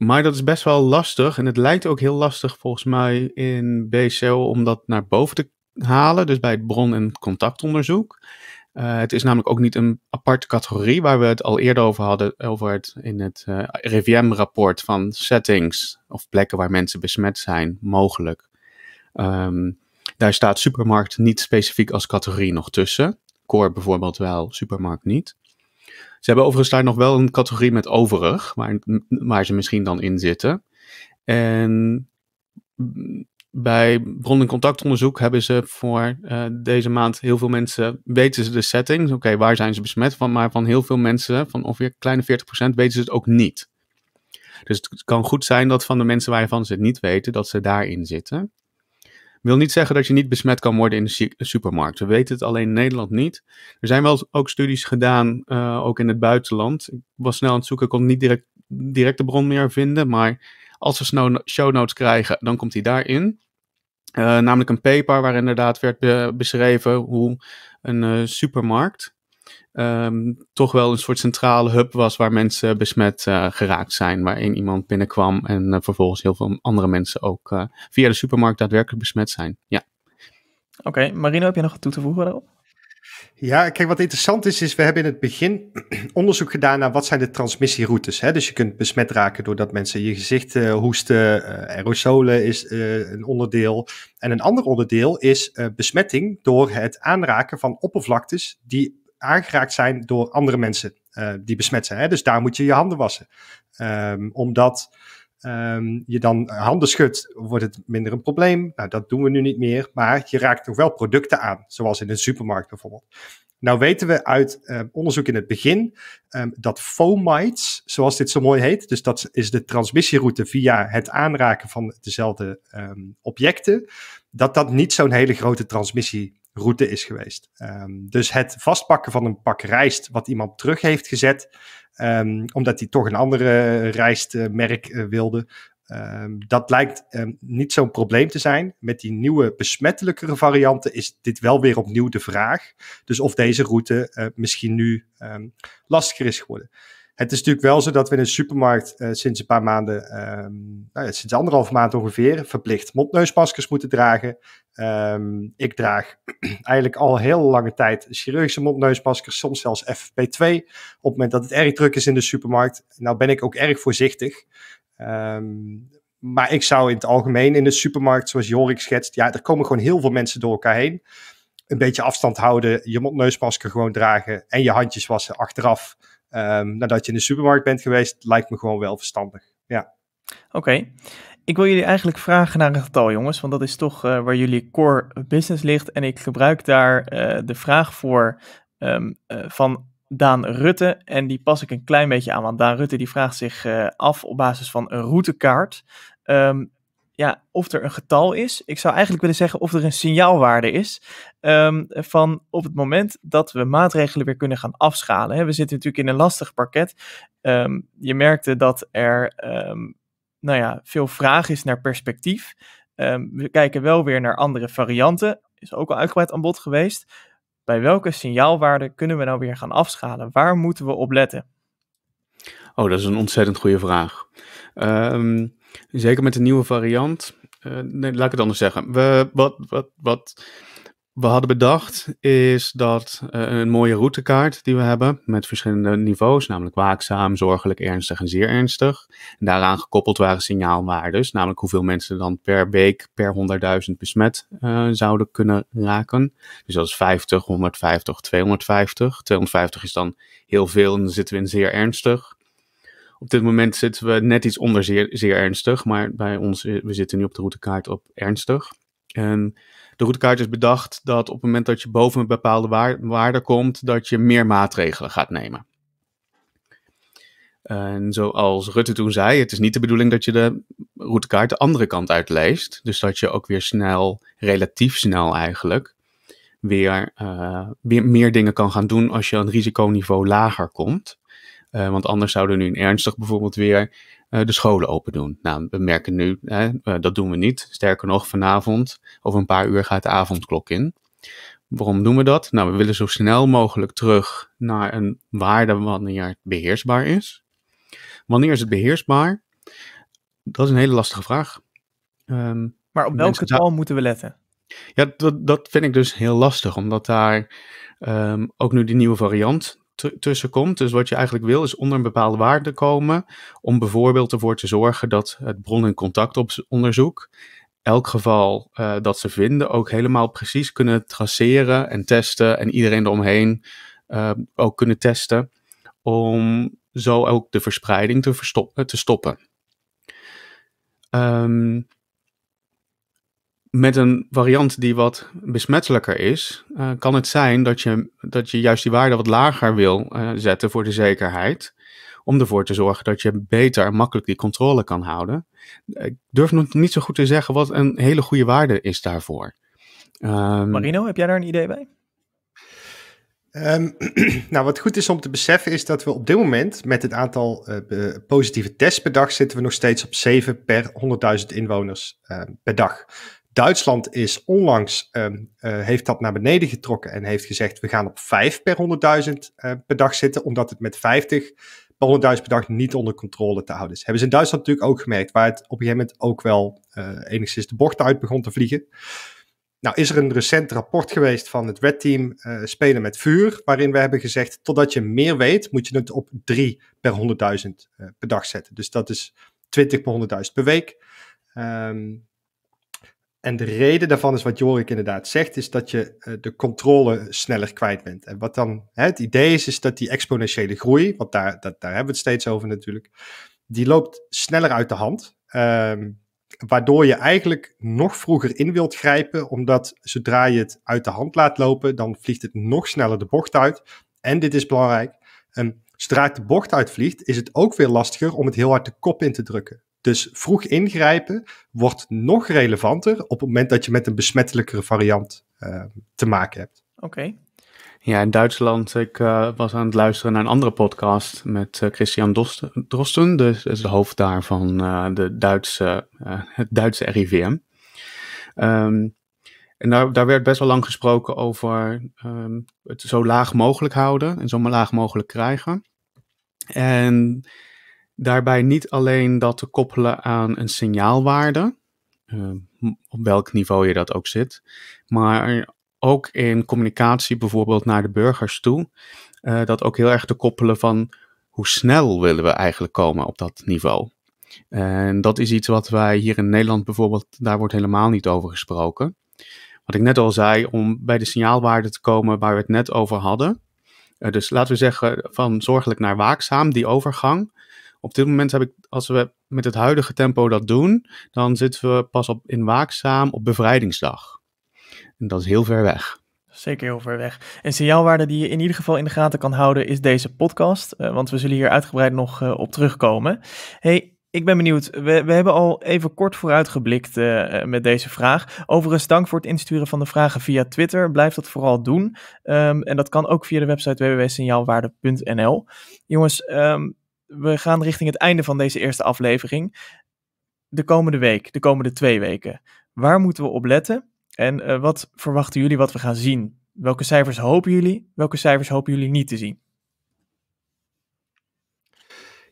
maar dat is best wel lastig. En het lijkt ook heel lastig volgens mij in BCO om dat naar boven te halen. Dus bij het bron- en contactonderzoek. Eh, het is namelijk ook niet een aparte categorie waar we het al eerder over hadden. Over het in het uh, eh, RIVM-rapport van settings of plekken waar mensen besmet zijn, mogelijk. Ehm, daar staat supermarkt niet specifiek als categorie nog tussen. Core bijvoorbeeld wel, supermarkt niet. Ze hebben overigens daar nog wel een categorie met overig, waar, ze misschien dan in zitten. En bij bron- en contactonderzoek hebben ze voor eh, deze maand heel veel mensen, weten ze de settings, dus oké, waar zijn ze besmet van, maar van heel veel mensen, van ongeveer kleine 40%, weten ze het ook niet. Dus het kan goed zijn dat van de mensen waarvan ze het niet weten, dat ze daarin zitten. Wil niet zeggen dat je niet besmet kan worden in de supermarkt. We weten het alleen in Nederland niet. Er zijn wel ook studies gedaan, eh, ook in het buitenland. Ik was snel aan het zoeken, kon niet direct, direct de bron meer vinden. Maar als we show notes krijgen, dan komt hij daarin. Eh, namelijk een paper waar inderdaad werd beschreven hoe een eh, supermarkt Ehm, toch wel een soort centrale hub was waar mensen besmet eh, geraakt zijn. Waarin iemand binnenkwam en eh, vervolgens heel veel andere mensen ook eh, via de supermarkt daadwerkelijk besmet zijn. Ja. Oké, Marino, heb je nog wat toe te voegen daarop? Ja, kijk, wat interessant is, is we hebben in het begin onderzoek gedaan naar wat zijn de transmissieroutes. Hè? Dus je kunt besmet raken doordat mensen je gezicht hoesten, uh, aerosolen is een onderdeel. En een ander onderdeel is besmetting door het aanraken van oppervlaktes die aangeraakt zijn door andere mensen eh, die besmet zijn. Hè? Dus daar moet je je handen wassen. Um, omdat ehm, je dan handen schudt, wordt het minder een probleem. Nou, dat doen we nu niet meer. Maar je raakt toch wel producten aan, zoals in een supermarkt bijvoorbeeld. Nou weten we uit ehm, onderzoek in het begin dat fomites, zoals dit zo mooi heet, dus dat is de transmissieroute via het aanraken van dezelfde objecten, dat dat niet zo'n hele grote transmissie route is geweest. Ehm, dus het vastpakken van een pak rijst wat iemand terug heeft gezet, ehm, omdat hij toch een andere rijstmerk eh, wilde, ehm, dat lijkt niet zo'n probleem te zijn. Met die nieuwe besmettelijkere varianten is dit wel weer opnieuw de vraag. Dus of deze route eh, misschien nu lastiger is geworden. Het is natuurlijk wel zo dat we in de supermarkt eh, sinds een paar maanden, um, nou ja, sinds anderhalf maand ongeveer, verplicht mondneusmaskers moeten dragen. Ehm, ik draag eigenlijk al heel lange tijd chirurgische mondneusmaskers, soms zelfs fp 2 op het moment dat het erg druk is in de supermarkt. Nou ben ik ook erg voorzichtig. Ehm, maar ik zou in het algemeen in de supermarkt, zoals Jorik schetst, ja, er komen gewoon heel veel mensen door elkaar heen. Een beetje afstand houden, je mondneusmasker gewoon dragen en je handjes wassen achteraf um, nadat je in de supermarkt bent geweest, lijkt me gewoon wel verstandig. Ja. Oké. Ik wil jullie eigenlijk vragen naar een getal, jongens, want dat is toch eh, waar jullie core business ligt. En ik gebruik daar eh, de vraag voor ehm, eh, van Daan Rutte. En die pas ik een klein beetje aan, want Daan Rutte die vraagt zich af op basis van een routekaart. Um, ja, of er een getal is. Ik zou eigenlijk willen zeggen of er een signaalwaarde is. Ehm, van op het moment dat we maatregelen weer kunnen gaan afschalen. Hè. We zitten natuurlijk in een lastig parket. Ehm, je merkte dat er um, nou ja, veel vraag is naar perspectief. we kijken wel weer naar andere varianten. Is ook al uitgebreid aan bod geweest. Bij welke signaalwaarde kunnen we nou weer gaan afschalen? Waar moeten we op letten? Oh, dat is een ontzettend goede vraag. Zeker met de nieuwe variant. Eh, nee, laat ik het anders zeggen. We, wat, wat, wat we hadden bedacht is dat eh, een mooie routekaart die we hebben met verschillende niveaus, namelijk waakzaam, zorgelijk, ernstig en zeer ernstig. En daaraan gekoppeld waren signaalwaardes, namelijk hoeveel mensen dan per week per 100.000 besmet eh, zouden kunnen raken. Dus dat is 50, 150, 250. 250 is dan heel veel en dan zitten we in zeer ernstig. Op dit moment zitten we net iets onder zeer, ernstig, maar bij ons, eh, we zitten nu op de routekaart op ernstig. En de routekaart is bedacht dat op het moment dat je boven een bepaalde waarde komt, dat je meer maatregelen gaat nemen. En zoals Rutte toen zei, het is niet de bedoeling dat je de routekaart de andere kant uitleest. Dus dat je ook weer snel, relatief snel eigenlijk, weer, eh, meer dingen kan gaan doen als je een risiconiveau lager komt. Eh, want anders zouden we nu in ernstig bijvoorbeeld weer eh, de scholen open doen. Nou, we merken nu, hè, eh, dat doen we niet. Sterker nog, vanavond, over een paar uur gaat de avondklok in. Waarom doen we dat? Nou, we willen zo snel mogelijk terug naar een waarde wanneer het beheersbaar is. Wanneer is het beheersbaar? Dat is een hele lastige vraag. Ehm, maar op welke getal moeten we letten? Ja, dat, dat vind ik dus heel lastig, omdat daar ehm, ook nu die nieuwe variant tussen komt. Dus wat je eigenlijk wil is onder een bepaalde waarde komen om bijvoorbeeld ervoor te zorgen dat het bron- en contactonderzoek elk geval eh, dat ze vinden ook helemaal precies kunnen traceren en testen en iedereen eromheen uh, ook kunnen testen om zo ook de verspreiding te, te stoppen. Um, met een variant die wat besmettelijker is, eh, kan het zijn dat je, dat je juist die waarde wat lager wil eh, zetten voor de zekerheid. Om ervoor te zorgen dat je beter en makkelijk die controle kan houden. Ik durf nog niet zo goed te zeggen wat een hele goede waarde is daarvoor. Ehm, Marino, heb jij daar een idee bij? Ehm, nou, wat goed is om te beseffen is dat we op dit moment met het aantal eh, positieve tests per dag zitten we nog steeds op 7 per 100.000 inwoners ehm, per dag. Duitsland is onlangs, ehm, eh, heeft dat naar beneden getrokken en heeft gezegd, we gaan op 5 per 100.000 eh, per dag zitten, omdat het met 50 per 100.000 per dag niet onder controle te houden is. Hebben ze in Duitsland natuurlijk ook gemerkt, waar het op een gegeven moment ook wel eh, enigszins de bocht uit begon te vliegen. Nou is er een recent rapport geweest van het Red Team Spelen met Vuur, waarin we hebben gezegd, totdat je meer weet, moet je het op 3 per 100.000 per dag zetten. Dus dat is 20 per 100.000 per week. Um, en de reden daarvan is wat Jorik inderdaad zegt, is dat je eh, de controle sneller kwijt bent. En wat dan hè, het idee is, is dat die exponentiële groei, want daar, dat, daar hebben we het steeds over natuurlijk, die loopt sneller uit de hand. Ehm, waardoor je eigenlijk nog vroeger in wilt grijpen, omdat zodra je het uit de hand laat lopen, dan vliegt het nog sneller de bocht uit. En dit is belangrijk, um, zodra het de bocht uitvliegt, is het ook weer lastiger om het heel hard de kop in te drukken. Dus vroeg ingrijpen wordt nog relevanter op het moment dat je met een besmettelijkere variant eh, te maken hebt. Oké. Ja, in Duitsland, ik eh, was aan het luisteren naar een andere podcast met eh, Christian Drosten, Drosten, is de hoofd daar van de Duitse, het Duitse RIVM. Ehm, en daar, daar, werd best wel lang gesproken over ehm, het zo laag mogelijk houden en zo laag mogelijk krijgen. En Daarbij niet alleen dat te koppelen aan een signaalwaarde, ehm, op welk niveau je dat ook zit, maar ook in communicatie bijvoorbeeld naar de burgers toe, eh, dat ook heel erg te koppelen van hoe snel willen we eigenlijk komen op dat niveau. En dat is iets wat wij hier in Nederland bijvoorbeeld, daar wordt helemaal niet over gesproken. Wat ik net al zei, om bij de signaalwaarde te komen waar we het net over hadden. Eh, dus laten we zeggen van zorgelijk naar waakzaam, die overgang op dit moment heb ik, als we met het huidige tempo dat doen, dan zitten we pas op, in Waakzaam op bevrijdingsdag. En dat is heel ver weg. Zeker heel ver weg. En signaalwaarde die je in ieder geval in de gaten kan houden is deze podcast, eh, want we zullen hier uitgebreid nog eh, op terugkomen. Hey, ik ben benieuwd. We, we hebben al even kort vooruitgeblikt uh, eh, met deze vraag. Overigens, dank voor het insturen van de vragen via Twitter. Blijf dat vooral doen. Ehm, en dat kan ook via de website www.signaalwaarde.nl. Jongens, um, we gaan richting het einde van deze eerste aflevering. De komende week, de komende twee weken. Waar moeten we op letten? En eh, wat verwachten jullie wat we gaan zien? Welke cijfers hopen jullie? Welke cijfers hopen jullie niet te zien?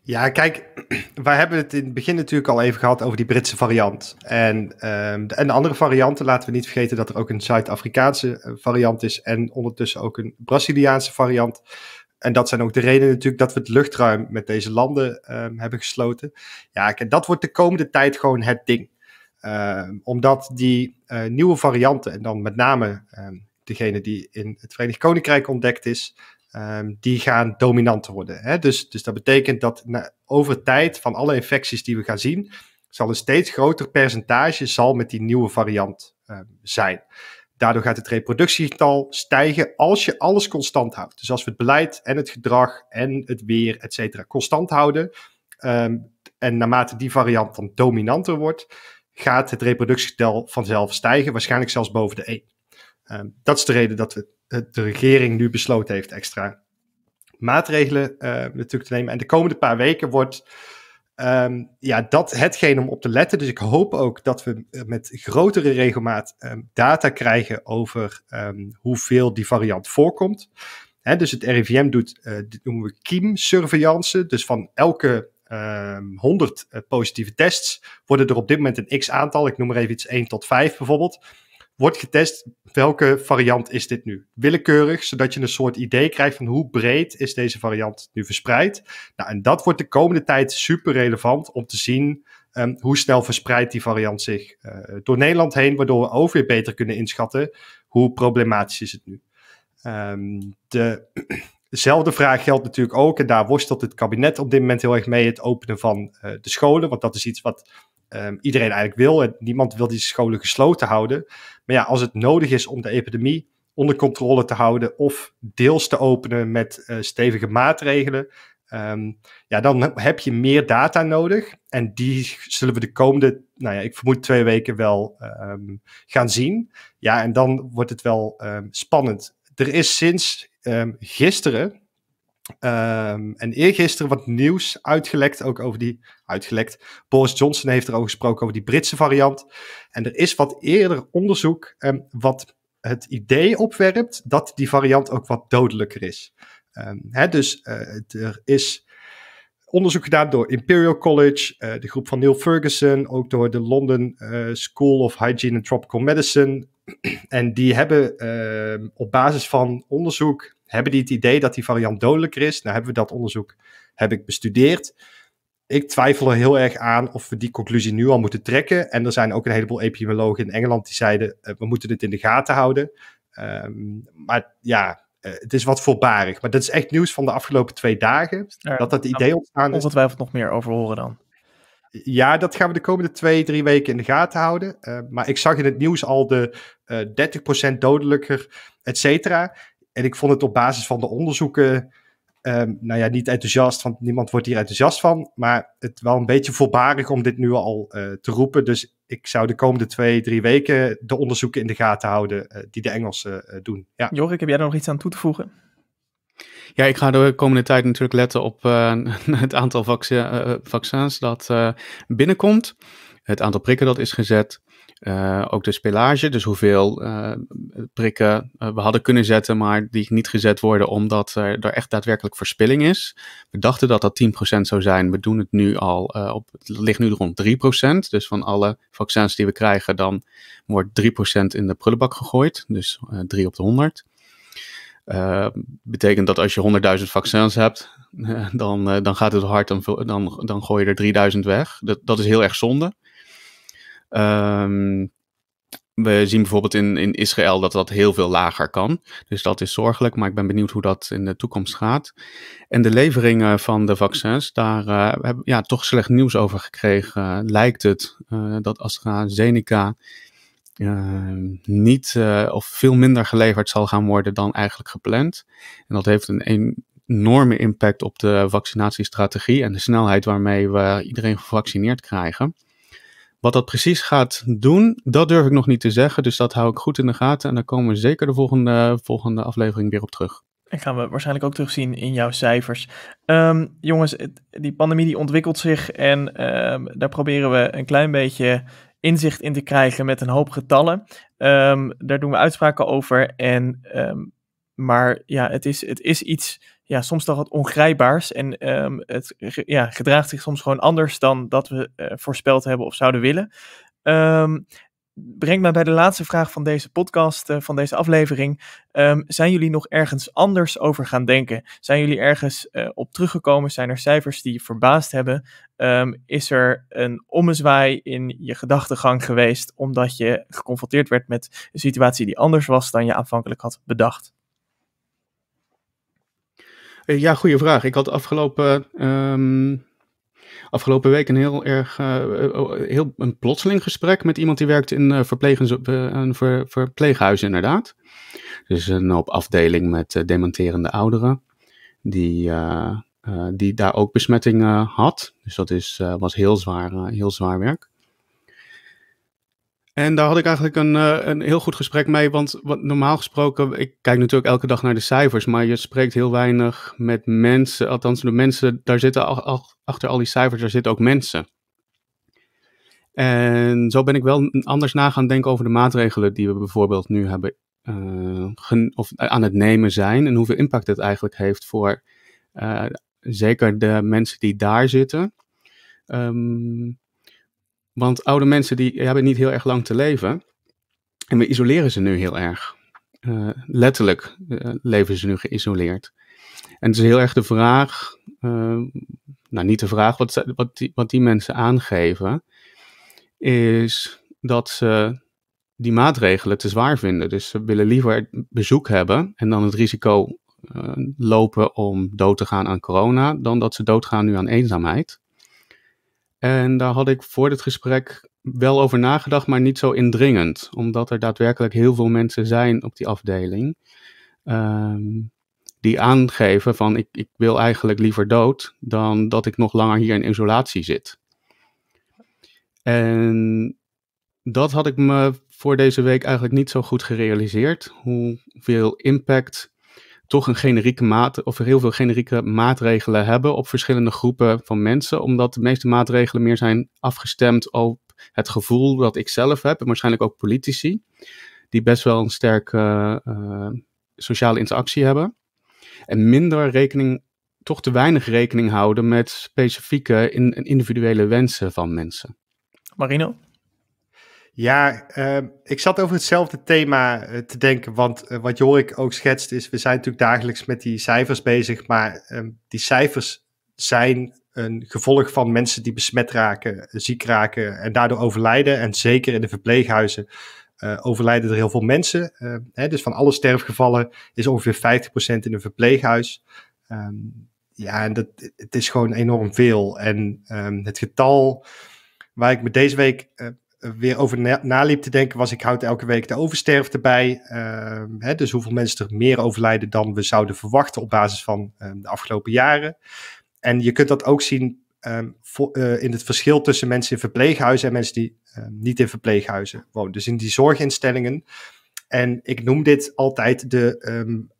Ja, kijk, wij hebben het in het begin natuurlijk al even gehad over die Britse variant. En, ehm, de, en de andere varianten, laten we niet vergeten dat er ook een Zuid-Afrikaanse eh, variant is en ondertussen ook een Braziliaanse variant en dat zijn ook de redenen natuurlijk dat we het luchtruim met deze landen ehm, hebben gesloten. Ja, en dat wordt de komende tijd gewoon het ding. Ehm, omdat die eh, nieuwe varianten, en dan met name ehm, degene die in het Verenigd Koninkrijk ontdekt is, die gaan dominanter worden. Hè? Dus, dus dat betekent dat over tijd van alle infecties die we gaan zien, zal een steeds groter percentage zal met die nieuwe variant zijn. Daardoor gaat het reproductiegetal stijgen als je alles constant houdt. Dus als we het beleid en het gedrag en het weer, et cetera, constant houden. Ehm, en naarmate die variant dan dominanter wordt, gaat het reproductiegetal vanzelf stijgen, waarschijnlijk zelfs boven de 1. Ehm, dat is de reden dat we, eh, de regering nu besloten heeft extra maatregelen eh, natuurlijk te nemen. En de komende paar weken wordt Ehm, ja, dat hetgeen om op te letten. Dus ik hoop ook dat we eh, met grotere regelmaat ehm, data krijgen over ehm, hoeveel die variant voorkomt. dus het RIVM doet, eh, noemen we surveillance. Dus van elke 100 eh, positieve tests worden er op dit moment een x aantal, ik noem er even iets 1 tot 5 bijvoorbeeld, wordt getest welke variant is dit nu. Willekeurig, zodat je een soort idee krijgt van hoe breed is deze variant nu verspreid. Nou, en dat wordt de komende tijd super relevant om te zien ehm, hoe snel verspreidt die variant zich eh, door Nederland heen, waardoor we ook weer beter kunnen inschatten hoe problematisch is het nu. Um, ehm, dezelfde vraag geldt natuurlijk ook, en daar worstelt het kabinet op dit moment heel erg mee, het openen van eh, de scholen, want dat is iets wat Ehm, iedereen eigenlijk wil. En niemand wil die scholen gesloten houden. Maar ja, als het nodig is om de epidemie onder controle te houden of deels te openen met eh, stevige maatregelen, ehm, ja, dan heb je meer data nodig. En die zullen we de komende, nou ja, ik vermoed twee weken wel ehm, gaan zien. Ja, en dan wordt het wel spannend. Er is sinds gisteren, Um, en eergisteren wat nieuws uitgelekt, ook over die, uitgelekt, Boris Johnson heeft erover gesproken over die Britse variant. En er is wat eerder onderzoek um, wat het idee opwerpt dat die variant ook wat dodelijker is. Ehm, hè, dus eh, er is onderzoek gedaan door Imperial College, eh, de groep van Neil Ferguson, ook door de London eh, School of Hygiene and Tropical Medicine. en die hebben op basis van onderzoek hebben die het idee dat die variant dodelijker is? Nou hebben we dat onderzoek heb ik bestudeerd. Ik twijfel er heel erg aan of we die conclusie nu al moeten trekken. En er zijn ook een heleboel epidemiologen in Engeland die zeiden: eh, we moeten dit in de gaten houden. Ehm, maar ja, eh, het is wat voorbarig. Maar dat is echt nieuws van de afgelopen twee dagen. dat dat idee ontstaan is. Ongetwijfeld nog meer over horen dan. Ja, dat gaan we de komende twee, drie weken in de gaten houden. Eh, maar ik zag in het nieuws al de 30% dodelijker, et cetera. En ik vond het op basis van de onderzoeken, ehm, nou ja, niet enthousiast, want niemand wordt hier enthousiast van. Maar het wel een beetje voorbarig om dit nu al eh, te roepen. Dus ik zou de komende twee, drie weken de onderzoeken in de gaten houden eh, die de Engelsen eh, doen. Ja. Jorik, heb jij daar nog iets aan toe te voegen? Ja, ik ga de komende tijd natuurlijk letten op het aantal vaccins dat binnenkomt. Het aantal prikken dat is gezet. Eh, ook de spillage, dus hoeveel eh, prikken eh, we hadden kunnen zetten, maar die niet gezet worden omdat er, er echt daadwerkelijk verspilling is. We dachten dat dat 10% zou zijn. We doen het nu al, op, het ligt nu rond 3%. Dus van alle vaccins die we krijgen, dan wordt 3% in de prullenbak gegooid. Dus 3 op de 100. betekent dat als je 100.000 vaccins hebt, dan, dan gaat het hard, dan, dan, dan gooi je er 3000 weg. Dat, dat is heel erg zonde. Ehm, we zien bijvoorbeeld in, in Israël dat dat heel veel lager kan. Dus dat is zorgelijk, maar ik ben benieuwd hoe dat in de toekomst gaat. En de leveringen van de vaccins, daar eh, hebben we ja, toch slecht nieuws over gekregen. lijkt het eh, dat AstraZeneca ehm, niet eh, of veel minder geleverd zal gaan worden dan eigenlijk gepland. En dat heeft een enorme impact op de vaccinatiestrategie en de snelheid waarmee we iedereen gevaccineerd krijgen. Wat dat precies gaat doen, dat durf ik nog niet te zeggen. Dus dat hou ik goed in de gaten. En daar komen we zeker de volgende, volgende aflevering weer op terug. En gaan we waarschijnlijk ook terugzien in jouw cijfers. Ehm, jongens, die pandemie die ontwikkelt zich. En ehm, daar proberen we een klein beetje inzicht in te krijgen met een hoop getallen. Ehm, daar doen we uitspraken over. En, maar ja, het is, het is iets ja, soms toch wat ongrijpbaars. En ehm, het ja, gedraagt zich soms gewoon anders dan dat we eh, voorspeld hebben of zouden willen. Um, ehm, brengt mij bij de laatste vraag van deze podcast, eh, van deze aflevering. Ehm, zijn jullie nog ergens anders over gaan denken? Zijn jullie ergens eh, op teruggekomen? Zijn er cijfers die je verbaasd hebben? is er een ommezwaai in je gedachtegang geweest omdat je geconfronteerd werd met een situatie die anders was dan je aanvankelijk had bedacht? Eh, ja, goede vraag. Ik had afgelopen, ehm, afgelopen week een heel erg eh, eh, oh, heel, een plotseling gesprek met iemand die werkt in verpleeghuizen. een verpleeghuis, inderdaad. Dus een op afdeling met dementerende ouderen, die, die daar ook besmettingen had. Dus dat is, was heel zwaar, heel zwaar werk. En daar had ik eigenlijk een, eh, een heel goed gesprek mee. Want wat, normaal gesproken, ik kijk natuurlijk elke dag naar de cijfers. Maar je spreekt heel weinig met mensen. Althans, de mensen, daar zitten achter al die cijfers, daar zitten ook mensen. En zo ben ik wel anders na gaan denken over de maatregelen die we bijvoorbeeld nu hebben uh, of eh, aan het nemen zijn. En hoeveel impact het eigenlijk heeft voor zeker de mensen die daar zitten. Um, want oude mensen die hebben niet heel erg lang te leven. En we isoleren ze nu heel erg. Eh, letterlijk eh, leven ze nu geïsoleerd. En het is heel erg de vraag, eh, nou niet de vraag, wat, wat, wat die mensen aangeven, is dat ze die maatregelen te zwaar vinden. Dus ze willen liever bezoek hebben en dan het risico lopen om dood te gaan aan corona, dan dat ze doodgaan nu aan eenzaamheid. En daar had ik voor dit gesprek wel over nagedacht, maar niet zo indringend, omdat er daadwerkelijk heel veel mensen zijn op die afdeling ehm, die aangeven van ik, ik wil eigenlijk liever dood dan dat ik nog langer hier in isolatie zit. En dat had ik me voor deze week eigenlijk niet zo goed gerealiseerd, hoeveel impact toch een generieke maat, of heel veel generieke maatregelen hebben op verschillende groepen van mensen, omdat de meeste maatregelen meer zijn afgestemd op het gevoel dat ik zelf heb, en waarschijnlijk ook politici, die best wel een sterke eh, sociale interactie hebben. En minder rekening, toch te weinig rekening houden met specifieke in, individuele wensen van mensen. Marino? Ja, ehm, ik zat over hetzelfde thema eh, te denken, want eh, wat Jorik ook schetst is, we zijn natuurlijk dagelijks met die cijfers bezig, maar ehm, die cijfers zijn een gevolg van mensen die besmet raken, eh, ziek raken en daardoor overlijden. En zeker in de verpleeghuizen overlijden er heel veel mensen. Ehm, hè, dus van alle sterfgevallen is ongeveer 50% in een verpleeghuis. ja, en dat, het is gewoon enorm veel. En het getal waar ik me deze week weer over naliep te denken was, ik houd elke week de oversterfte bij. Ehm, hè, dus hoeveel mensen er meer overlijden dan we zouden verwachten op basis van ehm, de afgelopen jaren. En je kunt dat ook zien ehm, eh, in het verschil tussen mensen in verpleeghuizen en mensen die niet in verpleeghuizen wonen. Dus in die zorginstellingen. En ik noem dit altijd de,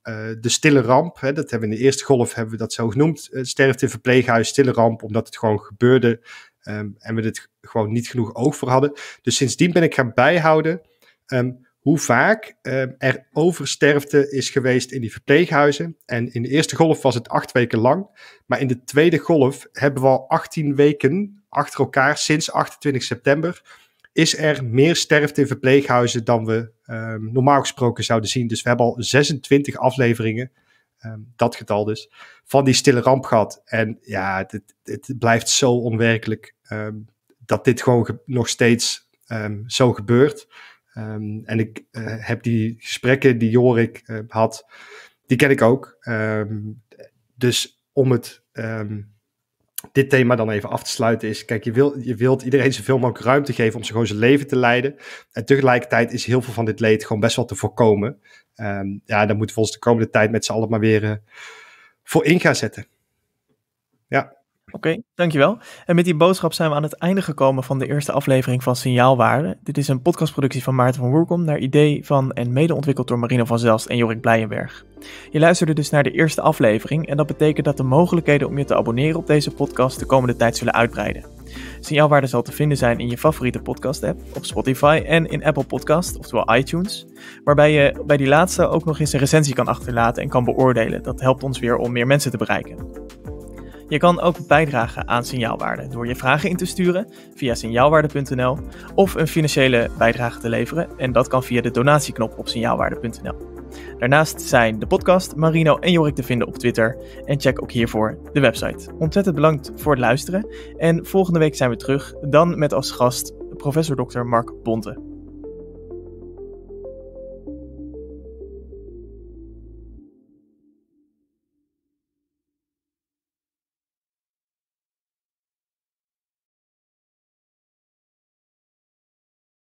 eh, de stille ramp. Hè. Dat hebben we in de eerste golf hebben we dat zo genoemd. Eh, sterfte in verpleeghuis, stille ramp, omdat het gewoon gebeurde Ehm, en we er gewoon niet genoeg oog voor hadden. Dus sindsdien ben ik gaan bijhouden ehm, hoe vaak um, er oversterfte is geweest in die verpleeghuizen. En in de eerste golf was het acht weken lang. Maar in de tweede golf hebben we al 18 weken achter elkaar sinds 28 september. Is er meer sterfte in verpleeghuizen dan we normaal gesproken zouden zien? Dus we hebben al 26 afleveringen Ehm, dat getal dus, van die stille ramp gehad. En ja, het blijft zo onwerkelijk ehm, dat dit gewoon nog steeds ehm, zo gebeurt. en ik eh, heb die gesprekken die Jorik eh, had, die ken ik ook. dus om het dit thema dan even af te sluiten is, kijk, je, wil, je wilt iedereen zoveel mogelijk ruimte geven om zich gewoon zijn leven te leiden. En tegelijkertijd is heel veel van dit leed gewoon best wel te voorkomen. Ehm, ja, daar moeten we ons de komende tijd met z'n allen maar weer eh, voor in gaan zetten. Ja. Oké, dankjewel. En met die boodschap zijn we aan het einde gekomen van de eerste aflevering van Signaalwaarde. Dit is een podcastproductie van Maarten van Woerkom naar idee van en mede ontwikkeld door Marino van Zelst en Jorik Blijenberg. Je luisterde dus naar de eerste aflevering en dat betekent dat de mogelijkheden om je te abonneren op deze podcast de komende tijd zullen uitbreiden. Signaalwaarde zal te vinden zijn in je favoriete podcast-app, op Spotify en in Apple Podcast, oftewel iTunes. Waarbij je bij die laatste ook nog eens een recensie kan achterlaten en kan beoordelen. Dat helpt ons weer om meer mensen te bereiken. Je kan ook bijdragen aan signaalwaarde door je vragen in te sturen via signaalwaarde.nl of een financiële bijdrage te leveren en dat kan via de donatieknop op signaalwaarde.nl. Daarnaast zijn de podcast, Marino en Jorik te vinden op Twitter en check ook hiervoor de website. Ontzettend bedankt voor het luisteren en volgende week zijn we terug, dan met als gast professor Dr. Mark Bonte.